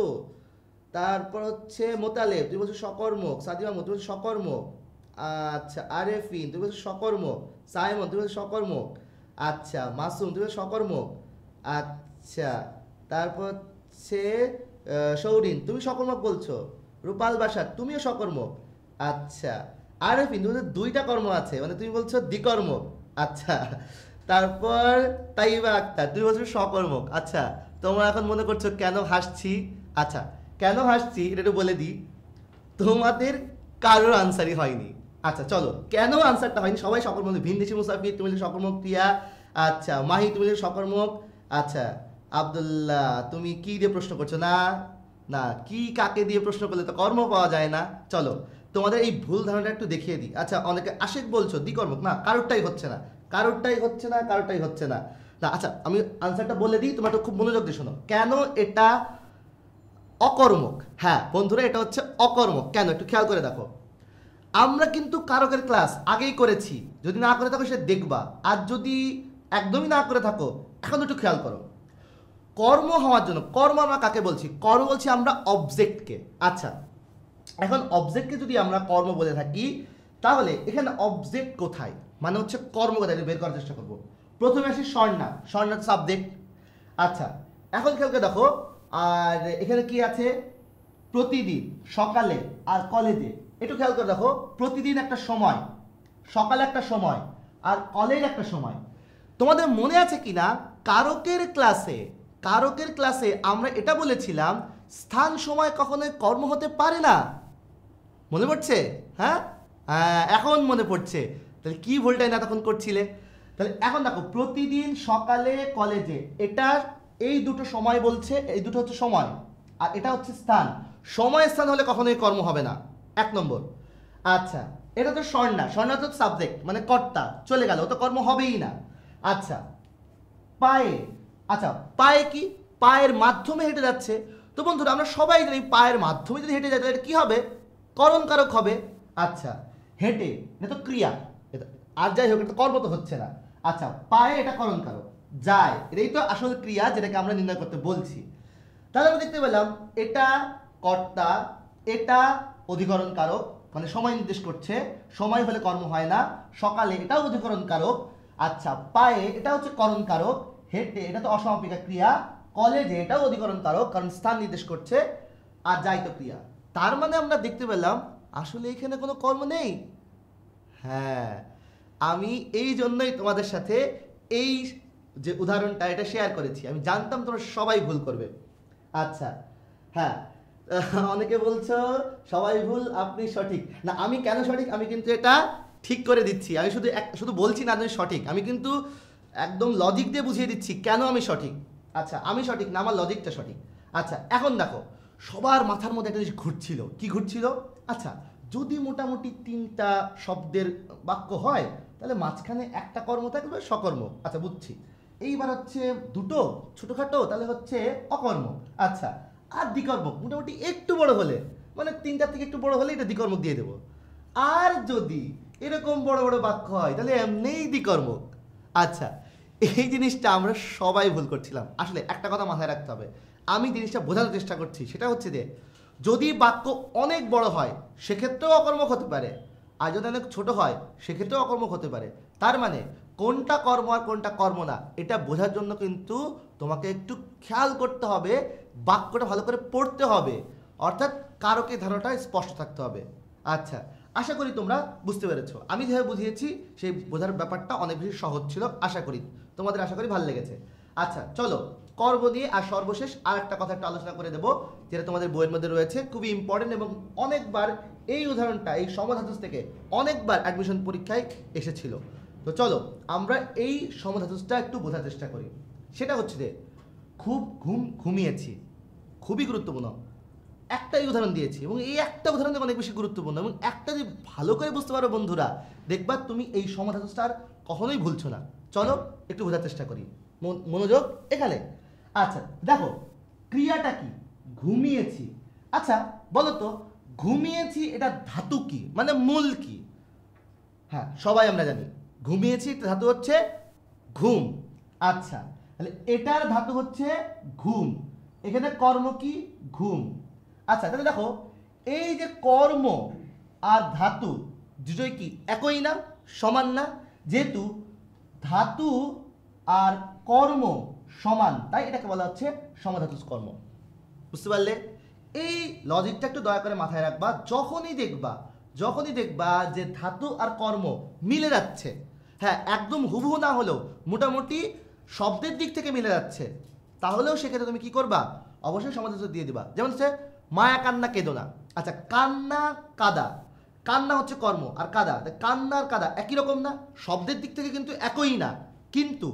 Speaker 1: তারপর হচ্ছে মোতালে তুমি বলছো সকর্ম সাদিমা তুমি বলছো সকর্ম আচ্ছা আরেফিন তুমি বলছো সকর্ম সাইমন তুমি বলছো সকর্ম আচ্ছা মাসুম তুমি বলছো সকর্ম আচ্ছা আচ্ছা তারপর হচ্ছে সৌরিন তুমি সকর্মক বলছো রূপাল বাসা তুমিও সকর্মক আচ্ছা আরেফিন তোমাদের দুইটা কর্ম আছে মানে তুমি বলছো দ্বিকর্ম আচ্ছা তারপর তাইবা আক্তার তুমি বলছো সকর্মক আচ্ছা তোমরা এখন মনে করছো কেন হাসছি আচ্ছা কেন হাসছি এটা একটু বলে দিই তোমাদের কারোর আনসারই হয়নি আচ্ছা চলো কেন আনসারটা হয়নি সবাই সকর্মক ভিনদেশি মুসাফির তুমি সকর্মক প্রিয়া আচ্ছা মাহি তুমি সকর্মক আচ্ছা আবদুল্লাহ তুমি কি দিয়ে প্রশ্ন করছো না না কি কাকে দিয়ে প্রশ্ন করলে তো কর্ম পাওয়া যায় না চলো তোমাদের এই ভুল ধারণাটা একটু দেখিয়ে দিই আচ্ছা অনেকে আশেক বলছো কর্ম না কারোরটাই হচ্ছে না কারোরটাই হচ্ছে না কারোরটাই হচ্ছে না না আচ্ছা আমি আনসারটা বলে দিই তোমার খুব মনোযোগ দিয়ে শোনো কেন এটা অকর্মক হ্যাঁ বন্ধুরা এটা হচ্ছে অকর্মক কেন একটু খেয়াল করে দেখো আমরা কিন্তু কারকের ক্লাস আগেই করেছি যদি না করে থাকো সে দেখবা আর যদি একদমই না করে থাকো এখন একটু খেয়াল করো কর্ম হওয়ার জন্য কর্ম আমরা কাকে বলছি কর্ম বলছি আমরা অবজেক্টকে আচ্ছা এখন অবজেক্টকে যদি আমরা কর্ম বলে থাকি তাহলে এখানে অবজেক্ট কোথায় মানে হচ্ছে কর্ম কোথায় বের করার চেষ্টা করবো প্রথমে আসি স্বর্ণা স্বর্ণা সাবজেক্ট আচ্ছা এখন খেলকে দেখো আর এখানে কি আছে প্রতিদিন সকালে আর কলেজে একটু খেয়াল করে দেখো প্রতিদিন একটা সময় সকালে একটা সময় আর কলেজ একটা সময় তোমাদের মনে আছে কি না কারকের ক্লাসে কারকের ক্লাসে আমরা এটা বলেছিলাম স্থান সময় কখনোই কর্ম হতে পারে না মনে পড়ছে হ্যাঁ, হ্যাঁ এখন মনে পড়ছে তাহলে কি ভুলটাই না তখন করছিলে তাহলে এখন দেখো প্রতিদিন সকালে কলেজে এটা এই দুটো সময় বলছে এই দুটো হচ্ছে সময় আর এটা হচ্ছে স্থান সময় স্থান হলে কখনোই কর্ম হবে না এক নম্বর আচ্ছা এটা তো স্বর্ণা স্বর্ণা তো সাবজেক্ট মানে কর্তা চলে গেল তো কর্ম হবেই না আচ্ছা পায়ে আচ্ছা পায়ে কি পায়ের মাধ্যমে হেঁটে যাচ্ছে তো বন্ধুরা আমরা সবাই জানি পায়ের মাধ্যমে যদি হেঁটে যায় তাহলে কী হবে করণকারক হবে আচ্ছা হেঁটে এটা তো ক্রিয়া আর যাই হোক এটা কর্ম তো হচ্ছে না আচ্ছা পায়ে এটা করণকারক যায় এটাই তো আসল ক্রিয়া যেটাকে আমরা নির্ণয় করতে বলছি তাহলে আমরা দেখতে পেলাম এটা কর্তা এটা অধিকরণ কারক মানে সময় নির্দেশ করছে সময় হলে কর্ম হয় না সকালে এটাও অধিকরণ কারক আচ্ছা পায়ে এটা হচ্ছে করণ কারক হেঁটে এটা তো অসমাপিকা ক্রিয়া কলেজে এটাও অধিকরণ কারক কারণ স্থান নির্দেশ করছে আর যাইত ক্রিয়া তার মানে আমরা দেখতে পেলাম আসলে এখানে কোনো কর্ম নেই হ্যাঁ আমি এই জন্যই তোমাদের সাথে এই যে উদাহরণটা এটা শেয়ার করেছি আমি জানতাম তোমরা সবাই ভুল করবে আচ্ছা হ্যাঁ অনেকে বলছো সবাই ভুল আপনি সঠিক না আমি কেন সঠিক আমি কিন্তু এটা ঠিক করে দিচ্ছি আমি শুধু এক শুধু বলছি না আমি সঠিক আমি কিন্তু একদম লজিক দিয়ে বুঝিয়ে দিচ্ছি কেন আমি সঠিক আচ্ছা আমি সঠিক না আমার লজিকটা সঠিক আচ্ছা এখন দেখো সবার মাথার মধ্যে একটা জিনিস ঘুরছিল কি ঘুরছিল আচ্ছা যদি মোটামুটি তিনটা শব্দের বাক্য হয় তাহলে মাঝখানে একটা কর্ম থাকবে সকর্ম আচ্ছা বুঝছি এইবার হচ্ছে দুটো ছোটোখাটো তাহলে হচ্ছে অকর্ম আচ্ছা আর দ্বিকর্ম মোটামুটি একটু বড় হলে মানে তিনটার থেকে একটু বড় হলে এটা দ্বিকর্ম দিয়ে দেবো আর যদি এরকম বড় বড় বাক্য হয় তাহলে এমনিই দ্বিকর্ম আচ্ছা এই জিনিসটা আমরা সবাই ভুল করছিলাম আসলে একটা কথা মাথায় রাখতে হবে আমি জিনিসটা বোঝানোর চেষ্টা করছি সেটা হচ্ছে যে যদি বাক্য অনেক বড় হয় সেক্ষেত্রেও অকর্মক হতে পারে আর যদি অনেক ছোটো হয় সেক্ষেত্রেও অকর্মক হতে পারে তার মানে কোনটা কর্ম আর কোনটা কর্ম না এটা বোঝার জন্য কিন্তু তোমাকে একটু খেয়াল করতে হবে বাক্যটা ভালো করে পড়তে হবে অর্থাৎ কারোকে ধারণাটা স্পষ্ট থাকতে হবে আচ্ছা আশা করি তোমরা বুঝতে পেরেছ আমি যেভাবে বুঝিয়েছি সেই বোঝার ব্যাপারটা অনেক বেশি সহজ ছিল আশা করি তোমাদের আশা করি ভালো লেগেছে আচ্ছা চলো কর্ম দিয়ে আর সর্বশেষ আর একটা কথা একটা আলোচনা করে দেবো যেটা তোমাদের বইয়ের মধ্যে রয়েছে খুবই ইম্পর্টেন্ট এবং অনেকবার এই উদাহরণটা এই সমধাতুস থেকে অনেকবার অ্যাডমিশন পরীক্ষায় এসেছিল তো চলো আমরা এই সমধাতুসটা একটু বোঝার চেষ্টা করি সেটা হচ্ছে যে খুব ঘুম ঘুমিয়েছি খুবই গুরুত্বপূর্ণ একটাই উদাহরণ দিয়েছি এবং এই একটা উদাহরণ অনেক বেশি গুরুত্বপূর্ণ এবং একটা যদি ভালো করে বুঝতে পারো বন্ধুরা দেখবা তুমি এই সমাধানটা আর কখনোই ভুলছো না চলো একটু বোঝার চেষ্টা করি মনোযোগ এখানে আচ্ছা দেখো ক্রিয়াটা কি ঘুমিয়েছি আচ্ছা বলো তো ঘুমিয়েছি এটা ধাতু কি মানে মূল কি হ্যাঁ সবাই আমরা জানি ঘুমিয়েছি একটা ধাতু হচ্ছে ঘুম আচ্ছা তাহলে এটার ধাতু হচ্ছে ঘুম এখানে কর্ম কি ঘুম আচ্ছা তাহলে দেখো এই যে কর্ম আর ধাতু দুটোই কি একই না সমান না যেহেতু ধাতু আর কর্ম সমান তাই এটাকে বলা হচ্ছে সমাধাতুস কর্ম বুঝতে পারলে এই লজিকটা একটু দয়া করে মাথায় রাখবা যখনই দেখবা যখনই দেখবা যে ধাতু আর কর্ম মিলে যাচ্ছে হ্যাঁ একদম হুবহু না হলেও মোটামুটি শব্দের দিক থেকে মিলে যাচ্ছে তাহলেও সেক্ষেত্রে তুমি কি করবা অবশ্যই সমাধান দিয়ে দিবা যেমন হচ্ছে মায়া কান্না কেদোনা আচ্ছা কান্না কাদা কান্না হচ্ছে কর্ম আর কাদা কান্না আর কাদা একই রকম না শব্দের দিক থেকে কিন্তু একই না কিন্তু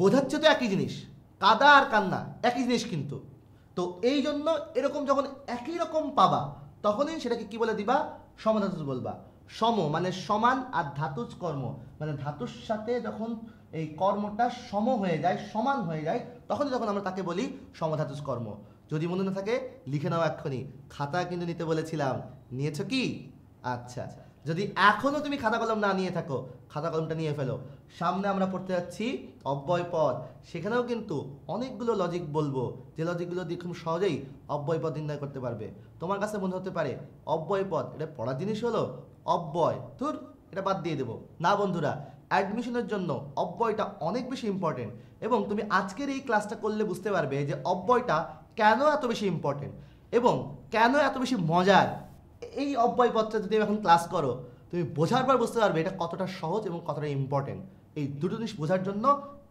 Speaker 1: বোঝাচ্ছে তো একই জিনিস কাদা আর কান্না একই জিনিস কিন্তু তো এই জন্য এরকম যখন একই রকম পাবা তখনই সেটাকে কি বলে দিবা সমধাতুজ বলবা সম মানে সমান আর ধাতুজ কর্ম মানে ধাতুর সাথে যখন এই কর্মটা সম হয়ে যায় সমান হয়ে যায় তখনই যখন আমরা তাকে বলি সমধাতুজ কর্ম যদি মনে না থাকে লিখে নাও এক্ষুনি খাতা কিন্তু নিতে বলেছিলাম নিয়েছো কি আচ্ছা, আচ্ছা। যদি এখনও তুমি খাতা কলম না নিয়ে থাকো খাতা কলমটা নিয়ে ফেলো সামনে আমরা পড়তে যাচ্ছি অব্যয় পদ সেখানেও কিন্তু অনেকগুলো লজিক বলবো যে লজিকগুলো দিয়ে খুব সহজেই অব্যয় পদ নির্ণয় করতে পারবে তোমার কাছে মনে হতে পারে অব্যয় পদ এটা পড়ার জিনিস হলো অব্যয় ধুর এটা বাদ দিয়ে দেবো না বন্ধুরা অ্যাডমিশনের জন্য অব্যয়টা অনেক বেশি ইম্পর্টেন্ট এবং তুমি আজকের এই ক্লাসটা করলে বুঝতে পারবে যে অব্যয়টা কেন এত বেশি ইম্পর্টেন্ট এবং কেন এত বেশি মজার এই অব্যয়পত্রে যদি এখন ক্লাস করো তুমি বোঝার পর বুঝতে পারবে এটা কতটা সহজ এবং কতটা ইম্পর্টেন্ট এই দুটো জিনিস বোঝার জন্য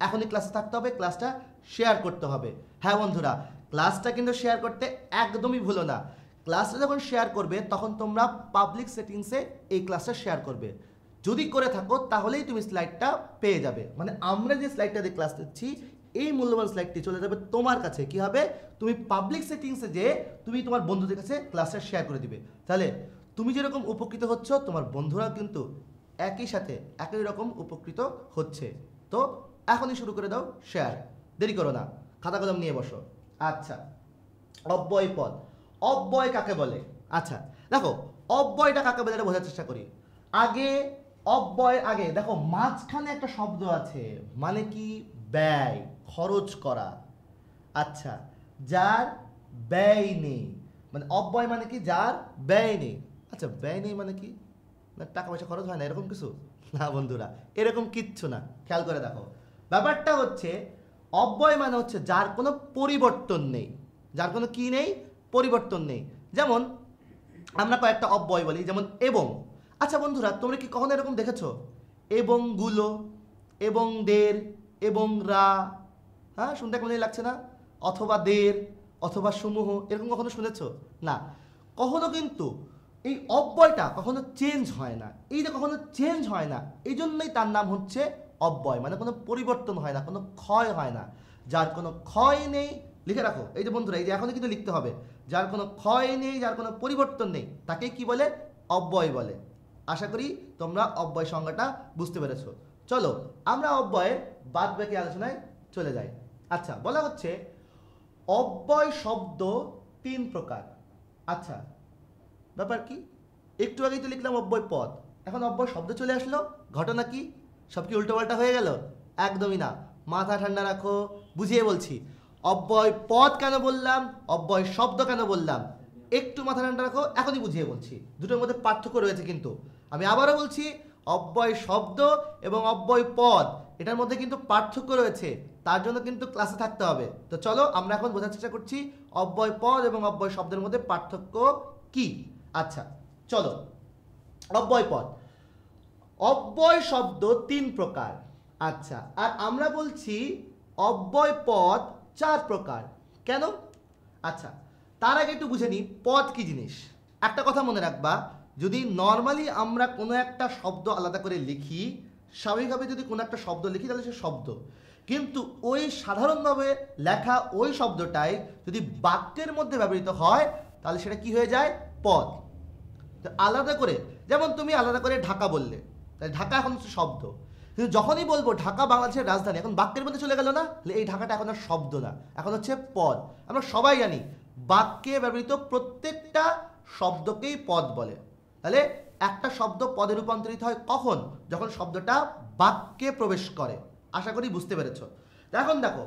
Speaker 1: এখনই ক্লাসে থাকতে হবে ক্লাসটা শেয়ার করতে হবে হ্যাঁ বন্ধুরা ক্লাসটা কিন্তু শেয়ার করতে একদমই ভুলো না ক্লাসটা যখন শেয়ার করবে তখন তোমরা পাবলিক সেটিংসে এই ক্লাসটা শেয়ার করবে যদি করে থাকো তাহলেই তুমি স্লাইডটা পেয়ে যাবে মানে আমরা যে স্লাইডটা দিয়ে ক্লাস দিচ্ছি এই মূল্যবান স্লাইডটি চলে যাবে তোমার কাছে কি হবে তুমি পাবলিক সেটিংসে যে তুমি তোমার বন্ধুদের কাছে ক্লাসটা শেয়ার করে দিবে তাহলে তুমি যেরকম উপকৃত হচ্ছ তোমার বন্ধুরা কিন্তু একই সাথে একই রকম উপকৃত হচ্ছে তো এখনই শুরু করে দাও শেয়ার দেরি করো না খাতা কলম নিয়ে বসো আচ্ছা অব্যয় পদ অব্যয় কাকে বলে আচ্ছা দেখো অব্যয়টা কাকে বলে এটা বোঝার চেষ্টা করি আগে অব্যয় আগে দেখো মাঝখানে একটা শব্দ আছে মানে কি ব্যয় খরচ করা আচ্ছা যার ব্যয় নেই মানে অব্যয় মানে কি যার ব্যয় নেই আচ্ছা ব্যয় নেই মানে কি না টাকা পয়সা খরচ হয় না এরকম কিছু না বন্ধুরা এরকম কিচ্ছু না খেয়াল করে দেখো ব্যাপারটা হচ্ছে অব্যয় মানে হচ্ছে যার কোনো পরিবর্তন নেই যার কোনো কি নেই পরিবর্তন নেই যেমন আমরা কয়েকটা অব্যয় বলি যেমন এবং আচ্ছা বন্ধুরা তোমরা কি কখনো এরকম দেখেছো গুলো এবং দের এবং রা হ্যাঁ শুনতে কোনো লাগছে না অথবা দের অথবা সমূহ এরকম কখনো শুনেছ না কখনো কিন্তু এই অব্যয়টা কখনো চেঞ্জ হয় না এইটা কখনো চেঞ্জ হয় না এই জন্যই তার নাম হচ্ছে অব্যয় মানে কোনো পরিবর্তন হয় না কোনো ক্ষয় হয় না যার কোনো ক্ষয় নেই লিখে রাখো এই যে বন্ধুরা এই যে এখনই কিন্তু লিখতে হবে যার কোনো ক্ষয় নেই যার কোনো পরিবর্তন নেই তাকে কি বলে অব্যয় বলে আশা করি তোমরা অব্যয় সংজ্ঞাটা বুঝতে পেরেছ চলো আমরা অব্যয়ের বাদ বাকি আলোচনায় চলে যাই আচ্ছা বলা হচ্ছে অব্যয় শব্দ তিন প্রকার আচ্ছা ব্যাপার কি একটু আগেই তো লিখলাম অব্যয় পদ এখন অব্যয় শব্দ চলে আসলো ঘটনা কি সব কি উল্টোপাল্টা হয়ে গেল একদমই না মাথা ঠান্ডা রাখো বুঝিয়ে বলছি অব্যয় পদ কেন বললাম অব্যয় শব্দ কেন বললাম একটু মাথা ঠান্ডা রাখো এখনই বুঝিয়ে বলছি দুটোর মধ্যে পার্থক্য রয়েছে কিন্তু আমি আবারও বলছি অব্যয় শব্দ এবং অব্যয় পদ এটার মধ্যে কিন্তু পার্থক্য রয়েছে তার জন্য কিন্তু ক্লাসে থাকতে হবে তো চলো আমরা এখন বোঝার চেষ্টা করছি অব্যয় পদ এবং অব্যয় শব্দের মধ্যে পার্থক্য কি আচ্ছা চলো অব্যয় পদ অব্যয় শব্দ তিন প্রকার আচ্ছা আর আমরা বলছি অব্যয় পদ চার প্রকার কেন আচ্ছা তার আগে একটু বুঝে নিই পদ কি জিনিস একটা কথা মনে রাখবা যদি নর্মালি আমরা কোনো একটা শব্দ আলাদা করে লিখি স্বাভাবিকভাবে যদি কোনো একটা শব্দ লিখি তাহলে সে শব্দ কিন্তু ওই সাধারণভাবে লেখা ওই শব্দটাই যদি বাক্যের মধ্যে ব্যবহৃত হয় তাহলে সেটা কি হয়ে যায় পদ তো আলাদা করে যেমন তুমি আলাদা করে ঢাকা বললে তাহলে ঢাকা এখন হচ্ছে শব্দ কিন্তু যখনই বলবো ঢাকা বাংলাদেশের রাজধানী এখন বাক্যের মধ্যে চলে গেল না এই ঢাকাটা এখন আর শব্দ না এখন হচ্ছে পদ আমরা সবাই জানি বাক্যে ব্যবহৃত প্রত্যেকটা শব্দকেই পদ বলে তাহলে একটা শব্দ পদে রূপান্তরিত হয় কখন যখন শব্দটা বাক্যে প্রবেশ করে আশা করি বুঝতে পেরেছ এখন দেখো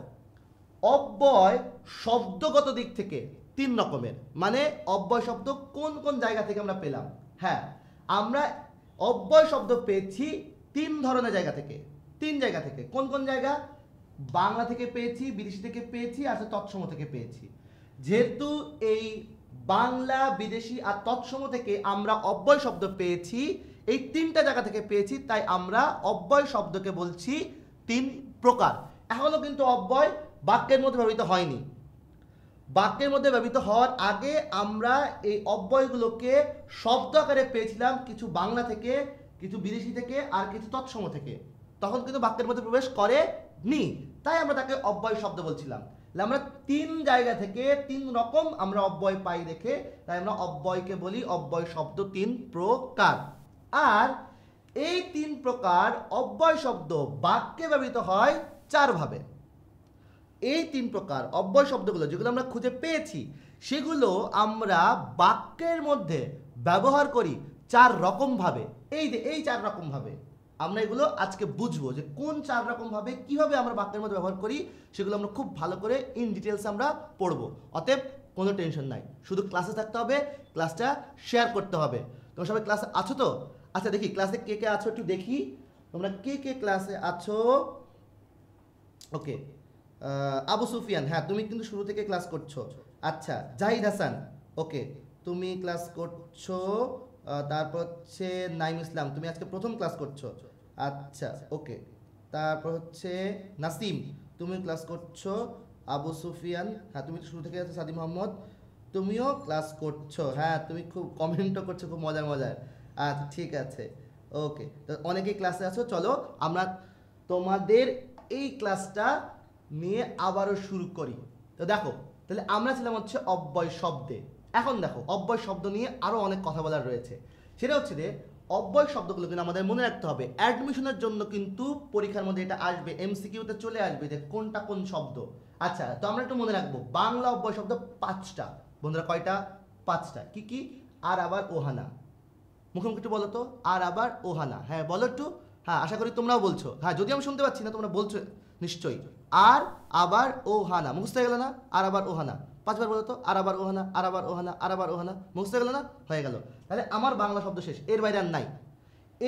Speaker 1: অব্যয় শব্দগত দিক থেকে তিন রকমের মানে অব্যয় শব্দ কোন কোন জায়গা থেকে আমরা পেলাম হ্যাঁ আমরা অব্যয় শব্দ পেয়েছি তিন ধরনের জায়গা থেকে তিন জায়গা থেকে কোন কোন জায়গা বাংলা থেকে পেয়েছি বিদেশি থেকে পেয়েছি আর তৎসম থেকে পেয়েছি যেহেতু এই বাংলা বিদেশি আর তৎসম থেকে আমরা অব্যয় শব্দ পেয়েছি এই তিনটা জায়গা থেকে পেয়েছি তাই আমরা অব্যয় শব্দকে বলছি তিন প্রকার এখনও কিন্তু অব্যয় বাক্যের মধ্যে ব্যবহৃত হয়নি বাক্যের মধ্যে ব্যবহৃত হওয়ার আগে আমরা এই অব্যয়গুলোকে শব্দ আকারে পেয়েছিলাম কিছু বাংলা থেকে কিছু বিদেশি থেকে আর কিছু তৎসম থেকে তখন কিন্তু বাক্যের মধ্যে প্রবেশ করে নি তাই আমরা তাকে অব্যয় শব্দ বলছিলাম আমরা তিন জায়গা থেকে তিন রকম আমরা অব্যয় পাই দেখে তাই আমরা অব্যয়কে বলি অব্যয় শব্দ তিন প্রকার আর এই তিন প্রকার অব্যয় শব্দ বাক্যে ব্যবহৃত হয় চারভাবে এই তিন প্রকার অব্যয় শব্দগুলো যেগুলো আমরা খুঁজে পেয়েছি সেগুলো আমরা বাক্যের মধ্যে ব্যবহার করি চার রকমভাবে এই যে এই চার রকমভাবে আমরা এগুলো আজকে বুঝবো যে কোন চার রকমভাবে কিভাবে আমরা বাক্যের মধ্যে ব্যবহার করি সেগুলো আমরা খুব ভালো করে ইন ডিটেলস আমরা পড়বো অতএব কোনো টেনশন নাই শুধু ক্লাসে থাকতে হবে ক্লাসটা শেয়ার করতে হবে তোমরা সবাই ক্লাসে আছো তো আচ্ছা দেখি ক্লাসে কে কে আছো একটু দেখি তোমরা কে কে ক্লাসে আছো ওকে আবু সুফিয়ান হ্যাঁ তুমি কিন্তু শুরু থেকে ক্লাস করছো আচ্ছা জাহিদ হাসান ওকে তুমি ক্লাস করছো তারপর হচ্ছে নাইম ইসলাম তুমি আজকে প্রথম ক্লাস করছো আচ্ছা ওকে তারপর হচ্ছে নাসিম তুমি ক্লাস করছো আবু সুফিয়ান হ্যাঁ তুমি শুরু থেকে আছো সাদি মোহাম্মদ তুমিও ক্লাস করছো হ্যাঁ তুমি খুব কমেন্টও করছো খুব মজার মজার আচ্ছা ঠিক আছে ওকে তো অনেকেই ক্লাসে আছো চলো আমরা তোমাদের এই ক্লাসটা নিয়ে আবারও শুরু করি তো দেখো তাহলে আমরা ছিলাম হচ্ছে অব্যয় শব্দে এখন দেখো অব্যয় শব্দ নিয়ে আরও অনেক কথা বলার রয়েছে সেটা হচ্ছে যে অব্যয় শব্দগুলো কিন্তু আমাদের মনে রাখতে হবে অ্যাডমিশনের জন্য কিন্তু পরীক্ষার মধ্যে এটা আসবে এমসিকিউতে চলে আসবে যে কোনটা কোন শব্দ আচ্ছা তো আমরা একটু মনে রাখবো বাংলা অব্যয় শব্দ পাঁচটা বন্ধুরা কয়টা পাঁচটা কি কি আর আবার ওহানা মুখোমুখি একটু বলো তো আর আবার ও হানা হ্যাঁ বলো একটু হ্যাঁ আশা করি তোমরাও বলছো হ্যাঁ যদি আমি শুনতে পাচ্ছি না তোমরা বলছো নিশ্চয়ই আর আবার ও হানা মুখস্থ গেল না আর আবার ও হানা পাঁচবার বলো তো আর আবার ও হানা আর আবার ও হানা আর আবার ও হানা মুখস্থ গেল না হয়ে গেল তাহলে আমার বাংলা শব্দ শেষ এর বাইরে আর নাই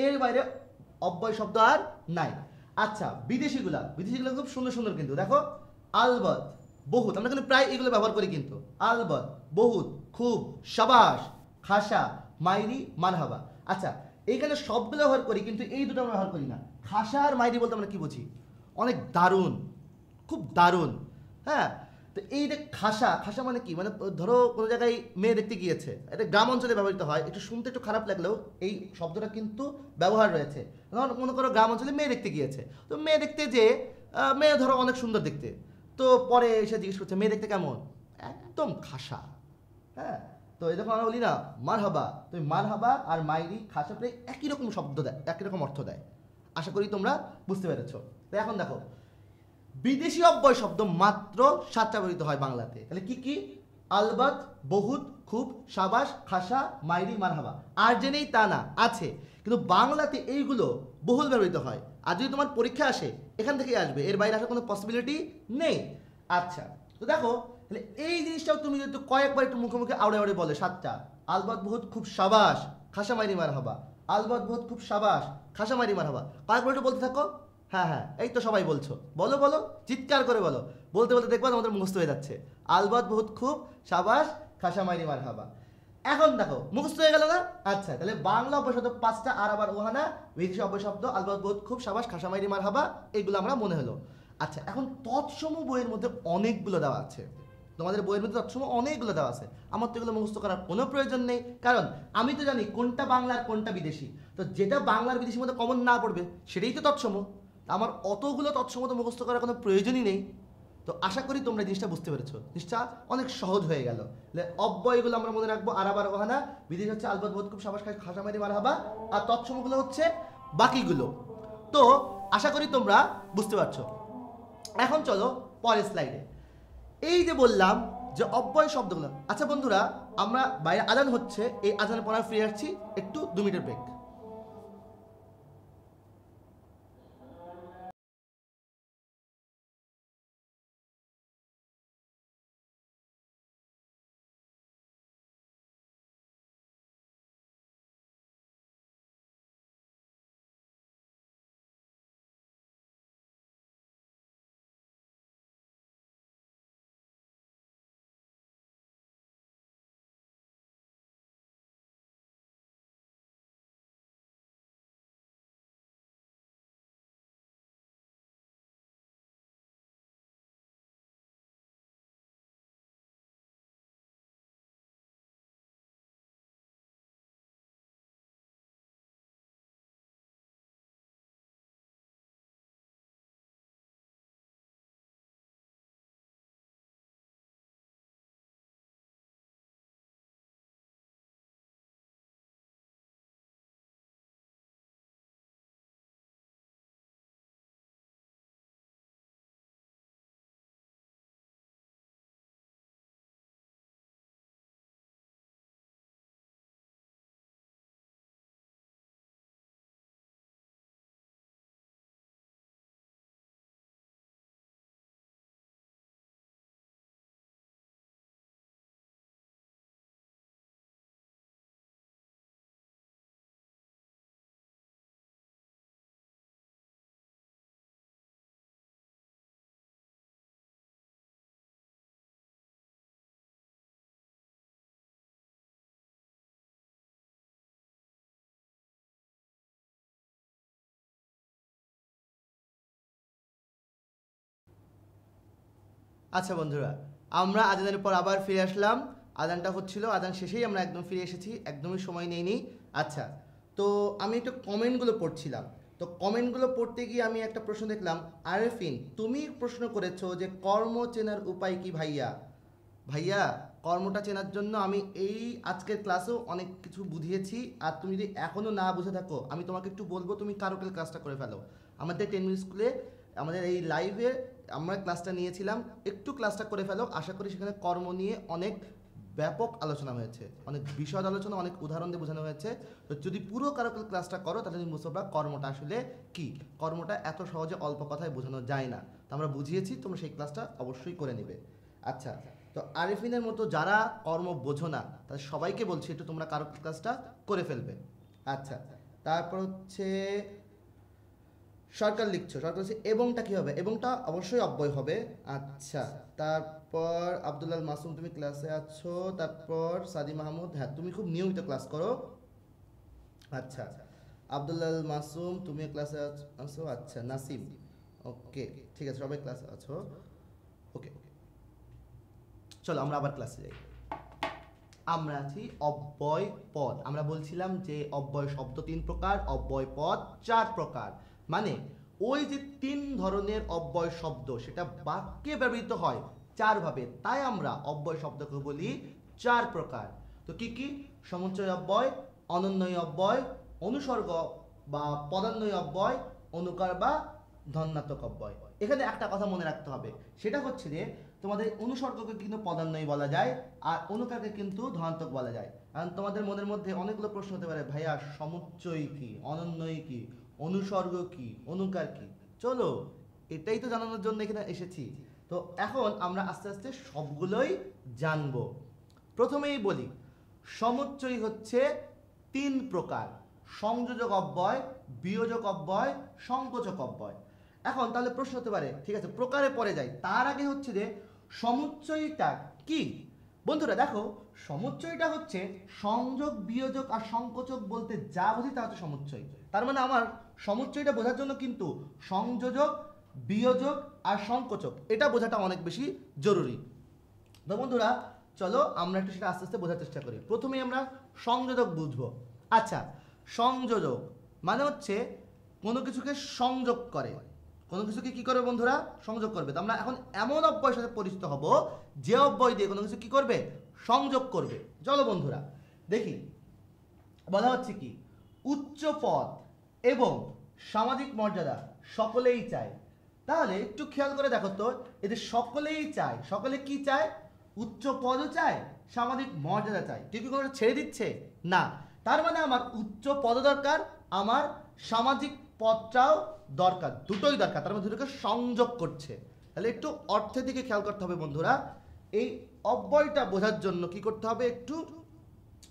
Speaker 1: এর বাইরে অব্যয় শব্দ আর নাই আচ্ছা বিদেশিগুলা বিদেশিগুলো খুব সুন্দর সুন্দর কিন্তু দেখো আলবত বহুত আমরা কিন্তু প্রায় এগুলো ব্যবহার করি কিন্তু আলবত বহুত খুব সাবাস খাসা মাইরি মানহাবা আচ্ছা এইখানে সবগুলো ব্যবহার করি কিন্তু এই দুটো ব্যবহার করি না খাসা আর মাইরি বলতে আমরা কি বুঝি অনেক দারুণ খুব দারুণ হ্যাঁ তো এই যে খাসা খাসা মানে কি মানে ধরো কোনো জায়গায় মেয়ে দেখতে গিয়েছে এটা গ্রাম অঞ্চলে ব্যবহৃত হয় একটু শুনতে একটু খারাপ লাগলেও এই শব্দটা কিন্তু ব্যবহার রয়েছে ধরো মনে করো গ্রাম অঞ্চলে মেয়ে দেখতে গিয়েছে তো মেয়ে দেখতে যে মেয়ে ধরো অনেক সুন্দর দেখতে তো পরে এসে জিজ্ঞেস করছে মেয়ে দেখতে কেমন একদম খাসা হ্যাঁ তো এই দেখো আমরা বলি না মারহাবা তো মারহাবা আর মাইরি খাসা প্রায় একই রকম শব্দ দেয় একই রকম অর্থ দেয় আশা করি তোমরা বুঝতে পেরেছ তো এখন দেখো বিদেশি অব্যয় শব্দ মাত্র সাতটা ব্যবহৃত হয় বাংলাতে তাহলে কি কি আলবাত বহুত খুব সাবাস খাসা মাইরি মারহাবা আর যে নেই তা না আছে কিন্তু বাংলাতে এইগুলো বহুল ব্যবহৃত হয় আর যদি তোমার পরীক্ষা আসে এখান থেকেই আসবে এর বাইরে আসার কোনো পসিবিলিটি নেই আচ্ছা তো দেখো তাহলে এই জিনিসটাও তুমি যদি কয়েকবার একটু মুখে মুখে আউড়ে আউড়ে বলে সাতটা আলবাদ বহুত খুব সাবাস মারি মার হবা আলবাদ বহুত খুব সাবাস মারি মার হবা কয়েকবার একটু বলতে থাকো হ্যাঁ হ্যাঁ এই তো সবাই বলছো বলো বলো চিৎকার করে বলো বলতে বলতে দেখবা আমাদের মুখস্থ হয়ে যাচ্ছে আলবাদ বহুত খুব সাবাস মারি মার হবা এখন দেখো মুখস্থ হয়ে গেল না আচ্ছা তাহলে বাংলা অপশব্দ পাঁচটা আর আবার ওহানা বিদেশি অপশব্দ আলবাদ বহুত খুব সাবাস মারি মার হবা এগুলো আমরা মনে হলো আচ্ছা এখন তৎসম বইয়ের মধ্যে অনেকগুলো দেওয়া আছে তোমাদের বইয়ের ভিতরে সবসময় অনেকগুলো দেওয়া আছে আমার তো এগুলো মুখস্থ করার কোনো প্রয়োজন নেই কারণ আমি তো জানি কোনটা বাংলার কোনটা বিদেশি তো যেটা বাংলার বিদেশির মধ্যে কমন না পড়বে সেটাই তো তৎসম আমার অতগুলো তৎসম তো মুখস্থ করার কোনো প্রয়োজনই নেই তো আশা করি তোমরা জিনিসটা বুঝতে পেরেছো জিনিসটা অনেক সহজ হয়ে গেল অব্যয়গুলো আমরা মনে রাখবো আর আবার ওহানা বিদেশ হচ্ছে আলবত খুব সাবাস মারি মার হাবা আর তৎসমগুলো হচ্ছে বাকিগুলো তো আশা করি তোমরা বুঝতে পারছো এখন চলো পরের স্লাইডে এই যে বললাম যে অব্যয় শব্দগুলো আচ্ছা বন্ধুরা আমরা বাইরে আদান হচ্ছে এই আদান পড়া ফিরে আসছি একটু দু মিনিটের ব্রেক আচ্ছা বন্ধুরা আমরা আজানের পর আবার ফিরে আসলাম আদানটা হচ্ছিল আদান শেষেই আমরা একদম ফিরে এসেছি একদমই সময় নেইনি আচ্ছা তো আমি একটু কমেন্টগুলো পড়ছিলাম তো কমেন্টগুলো পড়তে গিয়ে আমি একটা প্রশ্ন দেখলাম আরেফিন তুমি প্রশ্ন করেছো যে কর্ম চেনার উপায় কি ভাইয়া ভাইয়া কর্মটা চেনার জন্য আমি এই আজকের ক্লাসেও অনেক কিছু বুঝিয়েছি আর তুমি যদি এখনও না বুঝে থাকো আমি তোমাকে একটু বলবো তুমি কারকের ক্লাসটা করে ফেলো আমাদের টেন মিনিট স্কুলে আমাদের এই লাইভে আমরা ক্লাসটা নিয়েছিলাম একটু ক্লাসটা করে ফেলো আশা করি সেখানে কর্ম নিয়ে অনেক ব্যাপক আলোচনা হয়েছে অনেক বিশদ আলোচনা অনেক উদাহরণ দিয়ে বোঝানো হয়েছে তো যদি পুরো কারো ক্লাসটা করো তাহলে তুমি বুঝতে কর্মটা আসলে কি কর্মটা এত সহজে অল্প কথায় বোঝানো যায় না তো আমরা বুঝিয়েছি তোমরা সেই ক্লাসটা অবশ্যই করে নেবে আচ্ছা তো আরিফিনের মতো যারা কর্ম বোঝো না তাদের সবাইকে বলছি একটু তোমরা কারো ক্লাসটা করে ফেলবে আচ্ছা তারপর হচ্ছে সরকার লিখছো সরকার এবংটা কী হবে এবংটা অবশ্যই অব্যয় হবে আচ্ছা তারপর আব্দুল্লাহ মাসুম তুমি ক্লাসে আছো তারপর সাদি মাহমুদ হ্যাঁ তুমি খুব নিয়মিত ক্লাস করো আচ্ছা আবদুল্লাল মাসুম তুমি ক্লাসে আছো আচ্ছা নাসিম ওকে ঠিক আছে সবাই ক্লাসে আছো ওকে ওকে চলো আমরা আবার ক্লাসে যাই আমরা আছি অব্যয় পদ আমরা বলছিলাম যে অব্যয় শব্দ তিন প্রকার অব্যয় পদ চার প্রকার মানে ওই যে তিন ধরনের অব্যয় শব্দ সেটা বাক্যে ব্যবহৃত হয় চারভাবে তাই আমরা অব্যয় শব্দকে বলি চার প্রকার তো কি কি সমুচ্চয় অব্যয় অনন্যয় অব্যয় অনুসর্গ বা পদান্বয় অব্যয় অনুকার বা ধন্যাত্মক অব্যয় এখানে একটা কথা মনে রাখতে হবে সেটা হচ্ছে যে তোমাদের অনুসর্গকে কিন্তু পদান্বয় বলা যায় আর অনুকারকে কিন্তু ধনাত্মক বলা যায় কারণ তোমাদের মনের মধ্যে অনেকগুলো প্রশ্ন হতে পারে ভাইয়া সমুচ্চয় কি অনন্যই কি অনুসর্গ কি অনুকার কি চলো এটাই তো জানানোর জন্য এখানে এসেছি তো এখন আমরা আস্তে আস্তে সবগুলোই জানব প্রথমেই বলি সমুচ্চয় হচ্ছে তিন প্রকার সংযোজক অব্যয় বিয়োজক অব্যয় সংকোচক অব্যয় এখন তাহলে প্রশ্ন হতে পারে ঠিক আছে প্রকারে পরে যায় তার আগে হচ্ছে যে সমুচ্চয়টা কি বন্ধুরা দেখো সমুচ্চয়টা হচ্ছে সংযোগ বিয়োজক আর সংকোচক বলতে যা বুঝি তা হচ্ছে সমুচ্চয় তার মানে আমার সমুচ্চয়টা বোঝার জন্য কিন্তু সংযোজক বিয়োজক আর সংকোচক এটা বোঝাটা অনেক বেশি জরুরি তো বন্ধুরা চলো আমরা একটু সেটা আস্তে আস্তে বোঝার চেষ্টা করি প্রথমে আমরা সংযোজক বুঝবো আচ্ছা সংযোজক মানে হচ্ছে কোনো কিছুকে সংযোগ করে কোনো কিছুকে কি করবে বন্ধুরা সংযোগ করবে তো আমরা এখন এমন অব্যয়ের সাথে পরিচিত হব যে অব্যয় দিয়ে কোনো কিছু কি করবে সংযোগ করবে চলো বন্ধুরা দেখি বলা হচ্ছে কি উচ্চ পথ এবং সামাজিক মর্যাদা সকলেই চায় তাহলে একটু খেয়াল করে দেখো তো এদের সকলেই চায় সকলে কি চায় উচ্চ পদও চায় সামাজিক মর্যাদা চায় কেউ কি কোনো ছেড়ে দিচ্ছে না তার মানে আমার উচ্চ পদ দরকার আমার সামাজিক পদটাও দরকার দুটোই দরকার তার মধ্যে মানে দুটোকে সংযোগ করছে তাহলে একটু অর্থের দিকে খেয়াল করতে হবে বন্ধুরা এই অব্যয়টা বোঝার জন্য কি করতে হবে একটু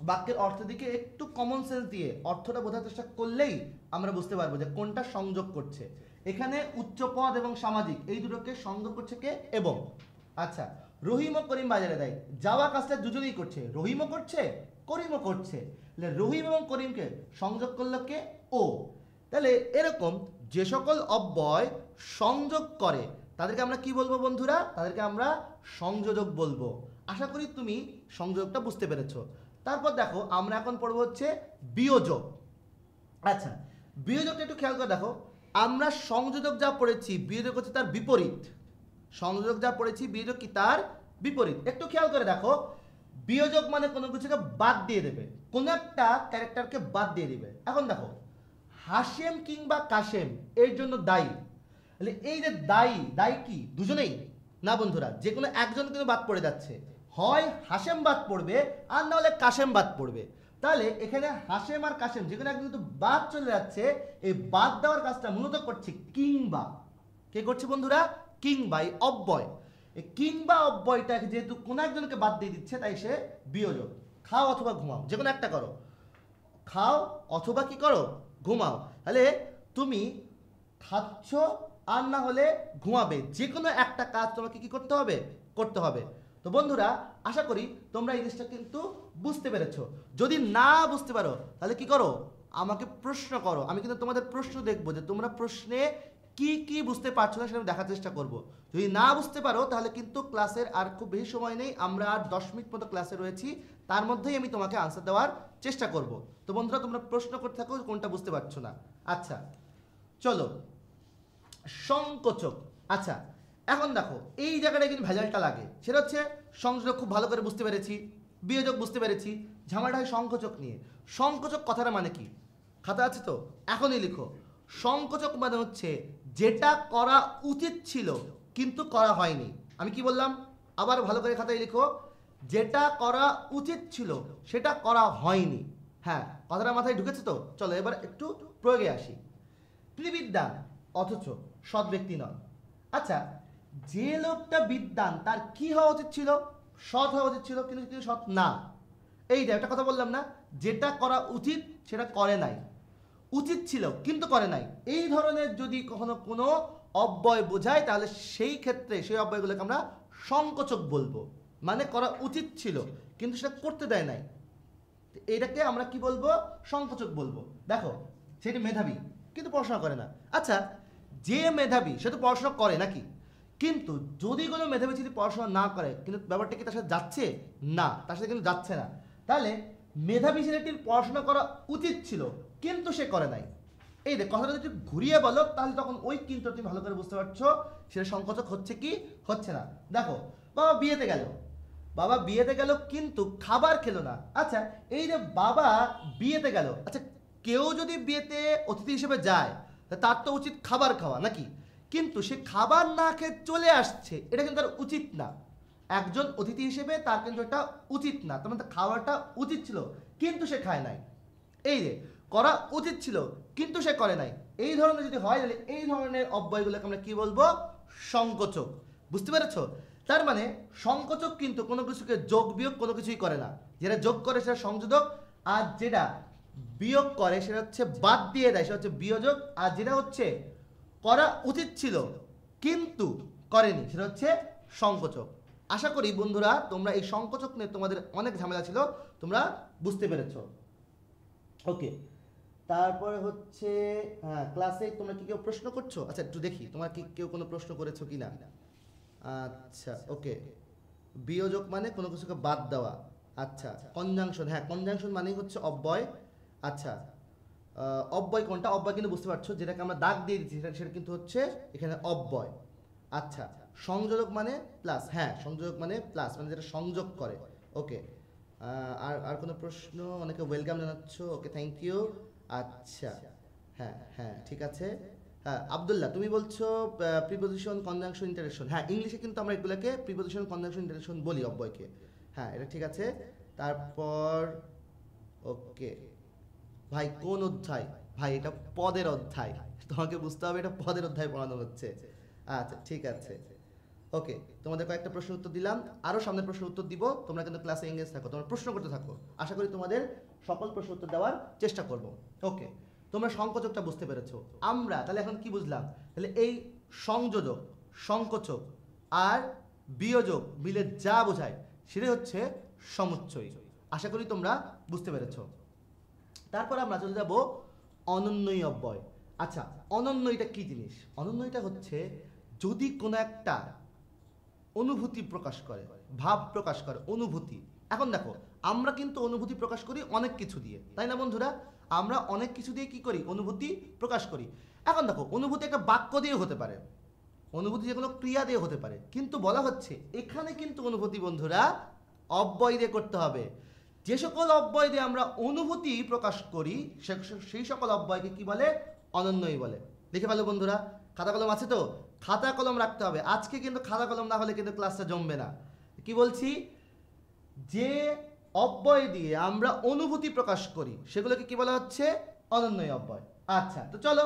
Speaker 1: বাক্যের অর্থের দিকে একটু কমন সেন্স দিয়ে অর্থটা বোঝার চেষ্টা করলেই আমরা বুঝতে পারবো যে কোনটা সংযোগ করছে এখানে উচ্চ পদ এবং সামাজিক এই দুটোকে সংযোগ করছে কে এবং আচ্ছা রহিম ও করিম বাজারে দেয় যাওয়া কাজটা দুজনেই করছে রহিমও করছে করিমও করছে রহিম এবং করিমকে সংযোগ করল কে ও তাহলে এরকম যে সকল অব্যয় সংযোগ করে তাদেরকে আমরা কি বলবো বন্ধুরা তাদেরকে আমরা সংযোজক বলবো আশা করি তুমি সংযোগটা বুঝতে পেরেছো তারপর দেখো আমরা এখন পড়ব হচ্ছে বিয়োজক আচ্ছা বিয়োজকটা একটু খেয়াল করে দেখো আমরা সংযোজক যা পড়েছি বিয়োজক হচ্ছে তার বিপরীত সংযোজক যা পড়েছি বিয়োজক কি তার বিপরীত একটু খেয়াল করে দেখো বিয়োজক মানে কোনো কিছুকে বাদ দিয়ে দেবে কোনো একটা ক্যারেক্টারকে বাদ দিয়ে দেবে এখন দেখো হাসেম কিংবা কাশেম এর জন্য দায়ী তাহলে এই যে দায়ী দায়ী কি দুজনেই না বন্ধুরা যে কোনো একজন কিন্তু বাদ পড়ে যাচ্ছে হয় হাসেমবাদ পড়বে আর না হলে কাশেমবাদ পড়বে তাহলে এখানে হাসেম আর কাশেম যেখানে কিন্তু বাদ চলে যাচ্ছে এই বাদ দেওয়ার কাজটা মূলত করছে কিংবা কে করছে বন্ধুরা কিংবা এই অব্যয় এই কিংবা অব্যয়টাকে যেহেতু কোনো একজনকে বাদ দিয়ে দিচ্ছে তাই সে বিয়োজক খাও অথবা ঘুমাও যে কোনো একটা করো খাও অথবা কি করো ঘুমাও তাহলে তুমি খাচ্ছ আর না হলে ঘুমাবে যে কোনো একটা কাজ তোমাকে কি করতে হবে করতে হবে তো বন্ধুরা আশা করি তোমরা এই জিনিসটা কিন্তু বুঝতে পেরেছ যদি না বুঝতে পারো তাহলে কি করো আমাকে প্রশ্ন করো আমি কিন্তু তোমাদের প্রশ্ন দেখবো যে তোমরা প্রশ্নে কি কি বুঝতে পারছো না সেটা আমি দেখার চেষ্টা করব যদি না বুঝতে পারো তাহলে কিন্তু ক্লাসের আর খুব বেশি সময় নেই আমরা আর দশ মিনিট মতো ক্লাসে রয়েছি তার মধ্যেই আমি তোমাকে আনসার দেওয়ার চেষ্টা করব তো বন্ধুরা তোমরা প্রশ্ন করতে থাকো কোনটা বুঝতে পারছো না আচ্ছা চলো সংকোচক আচ্ছা এখন দেখো এই জায়গাটায় কিন্তু ভেজালটা লাগে সেটা হচ্ছে সংযোগ খুব ভালো করে বুঝতে পেরেছি বিয়োজক বুঝতে পেরেছি ঝামেলাটা হয় সংকোচক নিয়ে সংকোচক কথাটা মানে কি খাতা আছে তো এখনই লিখো সংকোচক মানে হচ্ছে যেটা করা উচিত ছিল কিন্তু করা হয়নি আমি কি বললাম আবার ভালো করে খাতায় লিখো যেটা করা উচিত ছিল সেটা করা হয়নি হ্যাঁ কথাটা মাথায় ঢুকেছে তো চলো এবার একটু প্রয়োগে আসি ত্রিবিদ্যা অথচ সৎ ব্যক্তি নয় আচ্ছা যে লোকটা বিদ্যান তার কি হওয়া উচিত ছিল সৎ হওয়া উচিত ছিল কিন্তু সৎ না এইটা একটা কথা বললাম না যেটা করা উচিত সেটা করে নাই উচিত ছিল কিন্তু করে নাই এই ধরনের যদি কখনো কোনো অব্যয় বোঝায় তাহলে সেই ক্ষেত্রে সেই অব্যয়গুলোকে আমরা সংকোচক বলবো মানে করা উচিত ছিল কিন্তু সেটা করতে দেয় নাই এটাকে আমরা কি বলবো সংকোচক বলবো দেখো সেটি মেধাবী কিন্তু পড়াশোনা করে না আচ্ছা যে মেধাবী সে তো পড়াশোনা করে নাকি কিন্তু যদি কোনো মেধাবী ছেলে পড়াশোনা না করে কিন্তু ব্যাপারটা কি তার সাথে যাচ্ছে না তার সাথে কিন্তু যাচ্ছে না তাহলে মেধাবী ছেলেটির পড়াশোনা করা উচিত ছিল কিন্তু সে করে নাই এই দেখ কথাটা যদি ঘুরিয়ে বলো তাহলে তখন ওই কিন্তু তুমি ভালো করে বুঝতে পারছো সেটা সংকোচক হচ্ছে কি হচ্ছে না দেখো বাবা বিয়েতে গেল বাবা বিয়েতে গেল কিন্তু খাবার খেলো না আচ্ছা এই যে বাবা বিয়েতে গেল আচ্ছা কেউ যদি বিয়েতে অতিথি হিসেবে যায় তার তো উচিত খাবার খাওয়া নাকি কিন্তু সে খাবার না খেয়ে চলে আসছে এটা কিন্তু তার উচিত না একজন অতিথি হিসেবে তার কিন্তু এটা উচিত না তার মানে খাওয়াটা উচিত ছিল কিন্তু সে খায় নাই এই যে করা উচিত ছিল কিন্তু সে করে নাই এই ধরনের যদি হয় তাহলে এই ধরনের অব্যয়গুলোকে আমরা কি বলবো সংকোচক বুঝতে পেরেছ তার মানে সংকোচক কিন্তু কোনো কিছুকে যোগ বিয়োগ কোনো কিছুই করে না যেটা যোগ করে সেটা সংযোজক আর যেটা বিয়োগ করে সেটা হচ্ছে বাদ দিয়ে দেয় সেটা হচ্ছে বিয়োজক আর যেটা হচ্ছে করা উচিত ছিল কিন্তু করেনি সেটা হচ্ছে সংকোচক আশা করি বন্ধুরা তোমরা এই সংকোচক নিয়ে তোমাদের অনেক ঝামেলা ছিল তোমরা বুঝতে পেরেছ ওকে তারপরে হচ্ছে হ্যাঁ ক্লাসে তোমরা কি কেউ প্রশ্ন করছো আচ্ছা একটু দেখি তোমরা কি কেউ কোনো প্রশ্ন করেছো কি না আচ্ছা ওকে বিয়োজক মানে কোনো কিছুকে বাদ দেওয়া আচ্ছা কনজাংশন হ্যাঁ কনজাংশন মানেই হচ্ছে অব্যয় আচ্ছা অব্যয় কোনটা অব্যয় কিন্তু বুঝতে পারছো যেটাকে আমরা দাগ দিয়ে দিচ্ছি সেটা কিন্তু হচ্ছে এখানে অব্যয় আচ্ছা সংযোজক মানে প্লাস হ্যাঁ সংযোজক মানে প্লাস মানে যেটা সংযোগ করে ওকে আর আর কোনো প্রশ্ন অনেকে ওয়েলকাম জানাচ্ছ ওকে থ্যাংক ইউ আচ্ছা হ্যাঁ হ্যাঁ ঠিক আছে হ্যাঁ আবদুল্লাহ তুমি বলছো প্রিপোজিশন কনজাংশন ইন্টারেকশন হ্যাঁ ইংলিশে কিন্তু আমরা এগুলোকে প্রিপোজিশন কনজাংশন ইন্টারেকশন বলি অব্যয়কে হ্যাঁ এটা ঠিক আছে তারপর ওকে ভাই কোন অধ্যায় ভাই এটা পদের অধ্যায় তোমাকে বুঝতে হবে এটা পদের অধ্যায় পড়ানো হচ্ছে আচ্ছা ঠিক আছে ওকে তোমাদের কয়েকটা প্রশ্ন উত্তর দিলাম আরও সামনের প্রশ্ন উত্তর দিব তোমরা কিন্তু ক্লাসে এঙ্গেজ থাকো তোমরা প্রশ্ন করতে থাকো আশা করি তোমাদের সকল প্রশ্ন উত্তর দেওয়ার চেষ্টা করব ওকে তোমরা সংকোচকটা বুঝতে পেরেছো আমরা তাহলে এখন কি বুঝলাম তাহলে এই সংযোজক সংকোচক আর বিয়োজক মিলে যা বোঝায় সেটাই হচ্ছে সমুচ্চয় আশা করি তোমরা বুঝতে পেরেছো তারপর আমরা চলে যাব অনন্যই অব্যয় আচ্ছা অনন্য এটা কী জিনিস অনন্য এটা হচ্ছে যদি কোনো একটা অনুভূতি প্রকাশ করে ভাব প্রকাশ করে অনুভূতি এখন দেখো আমরা কিন্তু অনুভূতি প্রকাশ করি অনেক কিছু দিয়ে তাই না বন্ধুরা আমরা অনেক কিছু দিয়ে কি করি অনুভূতি প্রকাশ করি এখন দেখো অনুভূতি একটা বাক্য দিয়ে হতে পারে অনুভূতি যে কোনো ক্রিয়া দিয়ে হতে পারে কিন্তু বলা হচ্ছে এখানে কিন্তু অনুভূতি বন্ধুরা অব্যয় দিয়ে করতে হবে যে সকল অব্যয় দিয়ে আমরা অনুভূতি প্রকাশ করি সেই সকল অব্যয়কে কি বলে অনন্যই বলে দেখে ভালো বন্ধুরা খাতা কলম আছে তো খাতা কলম রাখতে হবে আজকে কিন্তু খাতা কলম না হলে কিন্তু ক্লাসটা জমবে না কি বলছি যে অব্যয় দিয়ে আমরা অনুভূতি প্রকাশ করি সেগুলোকে কি বলা হচ্ছে অনন্যই অব্যয় আচ্ছা তো চলো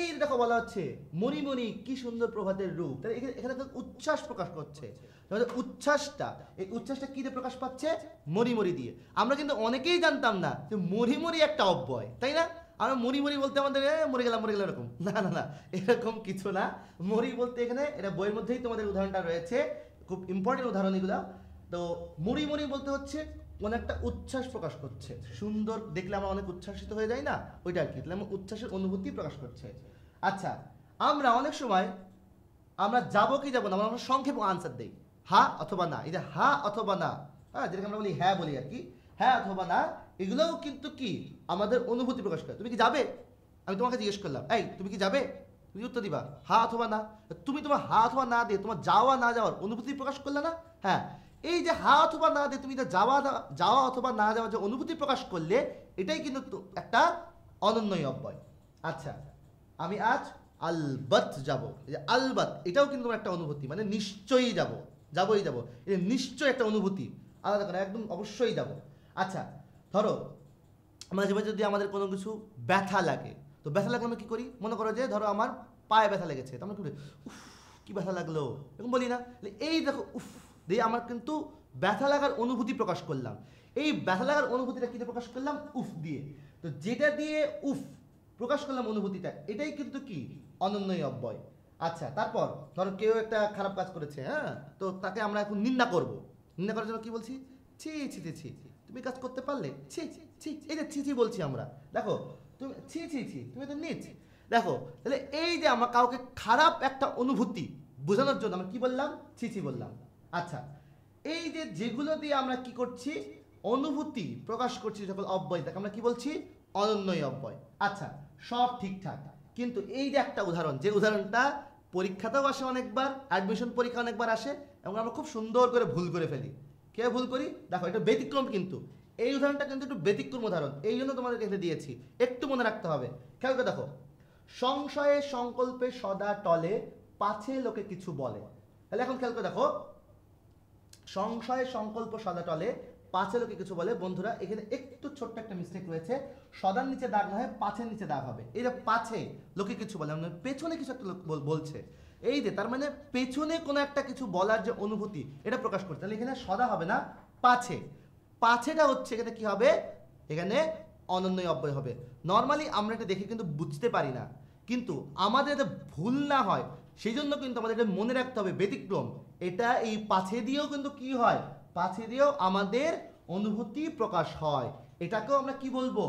Speaker 1: এই দেখো বলা হচ্ছে মণিমণি কি সুন্দর প্রভাতের রূপ তাহলে এখানে তো উচ্ছ্বাস প্রকাশ করছে উচ্ছ্বাসটা এই উচ্ছ্বাসটা কি দিয়ে প্রকাশ পাচ্ছে মরিমরি দিয়ে আমরা কিন্তু অনেকেই জানতাম না যে মরিমরি একটা অব্যয় তাই না আমরা মরি মরি বলতে আমাদের মরে গেলাম মরে গেলাম এরকম না না না এরকম কিছু না মরি বলতে এখানে এটা বইয়ের মধ্যেই তোমাদের উদাহরণটা রয়েছে খুব ইম্পর্টেন্ট উদাহরণ এগুলো তো মরি মরি বলতে হচ্ছে কোন একটা উচ্ছ্বাস প্রকাশ করছে সুন্দর দেখলে আমরা অনেক উচ্ছ্বাসিত হয়ে যাই না ওইটা আর কি তাহলে আমার উচ্ছ্বাসের অনুভূতি প্রকাশ করছে আচ্ছা আমরা অনেক সময় আমরা যাব কি যাবো না আমরা সংক্ষেপ আনসার দিই হা অথবা না এটা হা অথবা না হ্যাঁ যেটাকে আমরা বলি হ্যাঁ বলি আর কি হ্যাঁ অথবা না এগুলোও কিন্তু কি আমাদের অনুভূতি প্রকাশ করে তুমি কি যাবে আমি তোমাকে জিজ্ঞেস করলাম এই তুমি কি যাবে তুমি উত্তর দিবা হা অথবা না তুমি তোমার হা অথবা না দিয়ে তোমার যাওয়া না যাওয়ার অনুভূতি প্রকাশ করলে না হ্যাঁ এই যে হা অথবা না দিয়ে তুমি যাওয়া যাওয়া অথবা না যাওয়া যে অনুভূতি প্রকাশ করলে এটাই কিন্তু একটা অনন্যই অব্যয় আচ্ছা আমি আজ আলবত যাব যে আলবাত এটাও কিন্তু একটা অনুভূতি মানে নিশ্চয়ই যাব যাবই যাব এটা নিশ্চয় একটা অনুভূতি আলাদা করে একদম অবশ্যই যাব আচ্ছা ধরো মাঝে মাঝে যদি আমাদের কোনো কিছু ব্যথা লাগে তো ব্যথা লাগলে আমি কী করি মনে করো যে ধরো আমার পায়ে ব্যথা লেগেছে তো আমরা কী উফ কী ব্যথা লাগলো এরকম বলি না এই দেখো উফ দিয়ে আমার কিন্তু ব্যথা লাগার অনুভূতি প্রকাশ করলাম এই ব্যথা লাগার অনুভূতিটা কীতে প্রকাশ করলাম উফ দিয়ে তো যেটা দিয়ে উফ প্রকাশ করলাম অনুভূতিটা এটাই কিন্তু কি অনন্যই অব্যয় আচ্ছা তারপর ধরো কেউ একটা খারাপ কাজ করেছে হ্যাঁ তো তাকে আমরা এখন নিন্দা করব নিন্দা করার জন্য কি বলছি ছি ছি ছি তুমি কাজ করতে পারলে ছি ছি এই যে ছি ছি বলছি আমরা দেখো তুমি ছি ছি ছি তুমি তো নিচ দেখো তাহলে এই যে আমার কাউকে খারাপ একটা অনুভূতি বোঝানোর জন্য আমরা কি বললাম ছি ছি বললাম আচ্ছা এই যে যেগুলো দিয়ে আমরা কি করছি অনুভূতি প্রকাশ করছি সকল অব্যয় তাকে আমরা কি বলছি অনন্যই অব্যয় আচ্ছা সব ঠিকঠাক কিন্তু এই যে একটা উদাহরণ যে উদাহরণটা পরীক্ষাতেও আসে অনেকবার অ্যাডমিশন পরীক্ষা অনেকবার আসে এবং আমরা খুব সুন্দর করে ভুল করে ফেলি কে ভুল করি দেখো এটা ব্যতিক্রম কিন্তু এই উদাহরণটা কিন্তু একটু ব্যতিক্রম উদাহরণ এই জন্য তোমাদের এখানে দিয়েছি একটু মনে রাখতে হবে খেয়াল করে দেখো সংশয়ে সংকল্পে সদা টলে পাছে লোকে কিছু বলে তাহলে এখন খেয়াল করে দেখো সংশয় সংকল্প সদা টলে পাঁচে লোকে কিছু বলে বন্ধুরা এখানে একটু ছোট্ট একটা মিস্টেক রয়েছে সদার নিচে দাগ না হয় পাঁচের নিচে দাগ হবে যে পাঁচে লোকে কিছু বলে মানে পেছনে কিছু একটা লোক বলছে এই যে তার মানে পেছনে কোনো একটা কিছু বলার যে অনুভূতি এটা প্রকাশ করছে তাহলে এখানে সদা হবে না পাছে পাছেটা হচ্ছে এখানে কি হবে এখানে অনন্যই অব্যয় হবে নর্মালি আমরা এটা দেখে কিন্তু বুঝতে পারি না কিন্তু আমাদের ভুল না হয় সেই জন্য কিন্তু আমাদের এটা মনে রাখতে হবে ব্যতিক্রম এটা এই পাছে দিয়েও কিন্তু কি হয় পাছে দিয়েও আমাদের অনুভূতি প্রকাশ হয় এটাকেও আমরা কি বলবো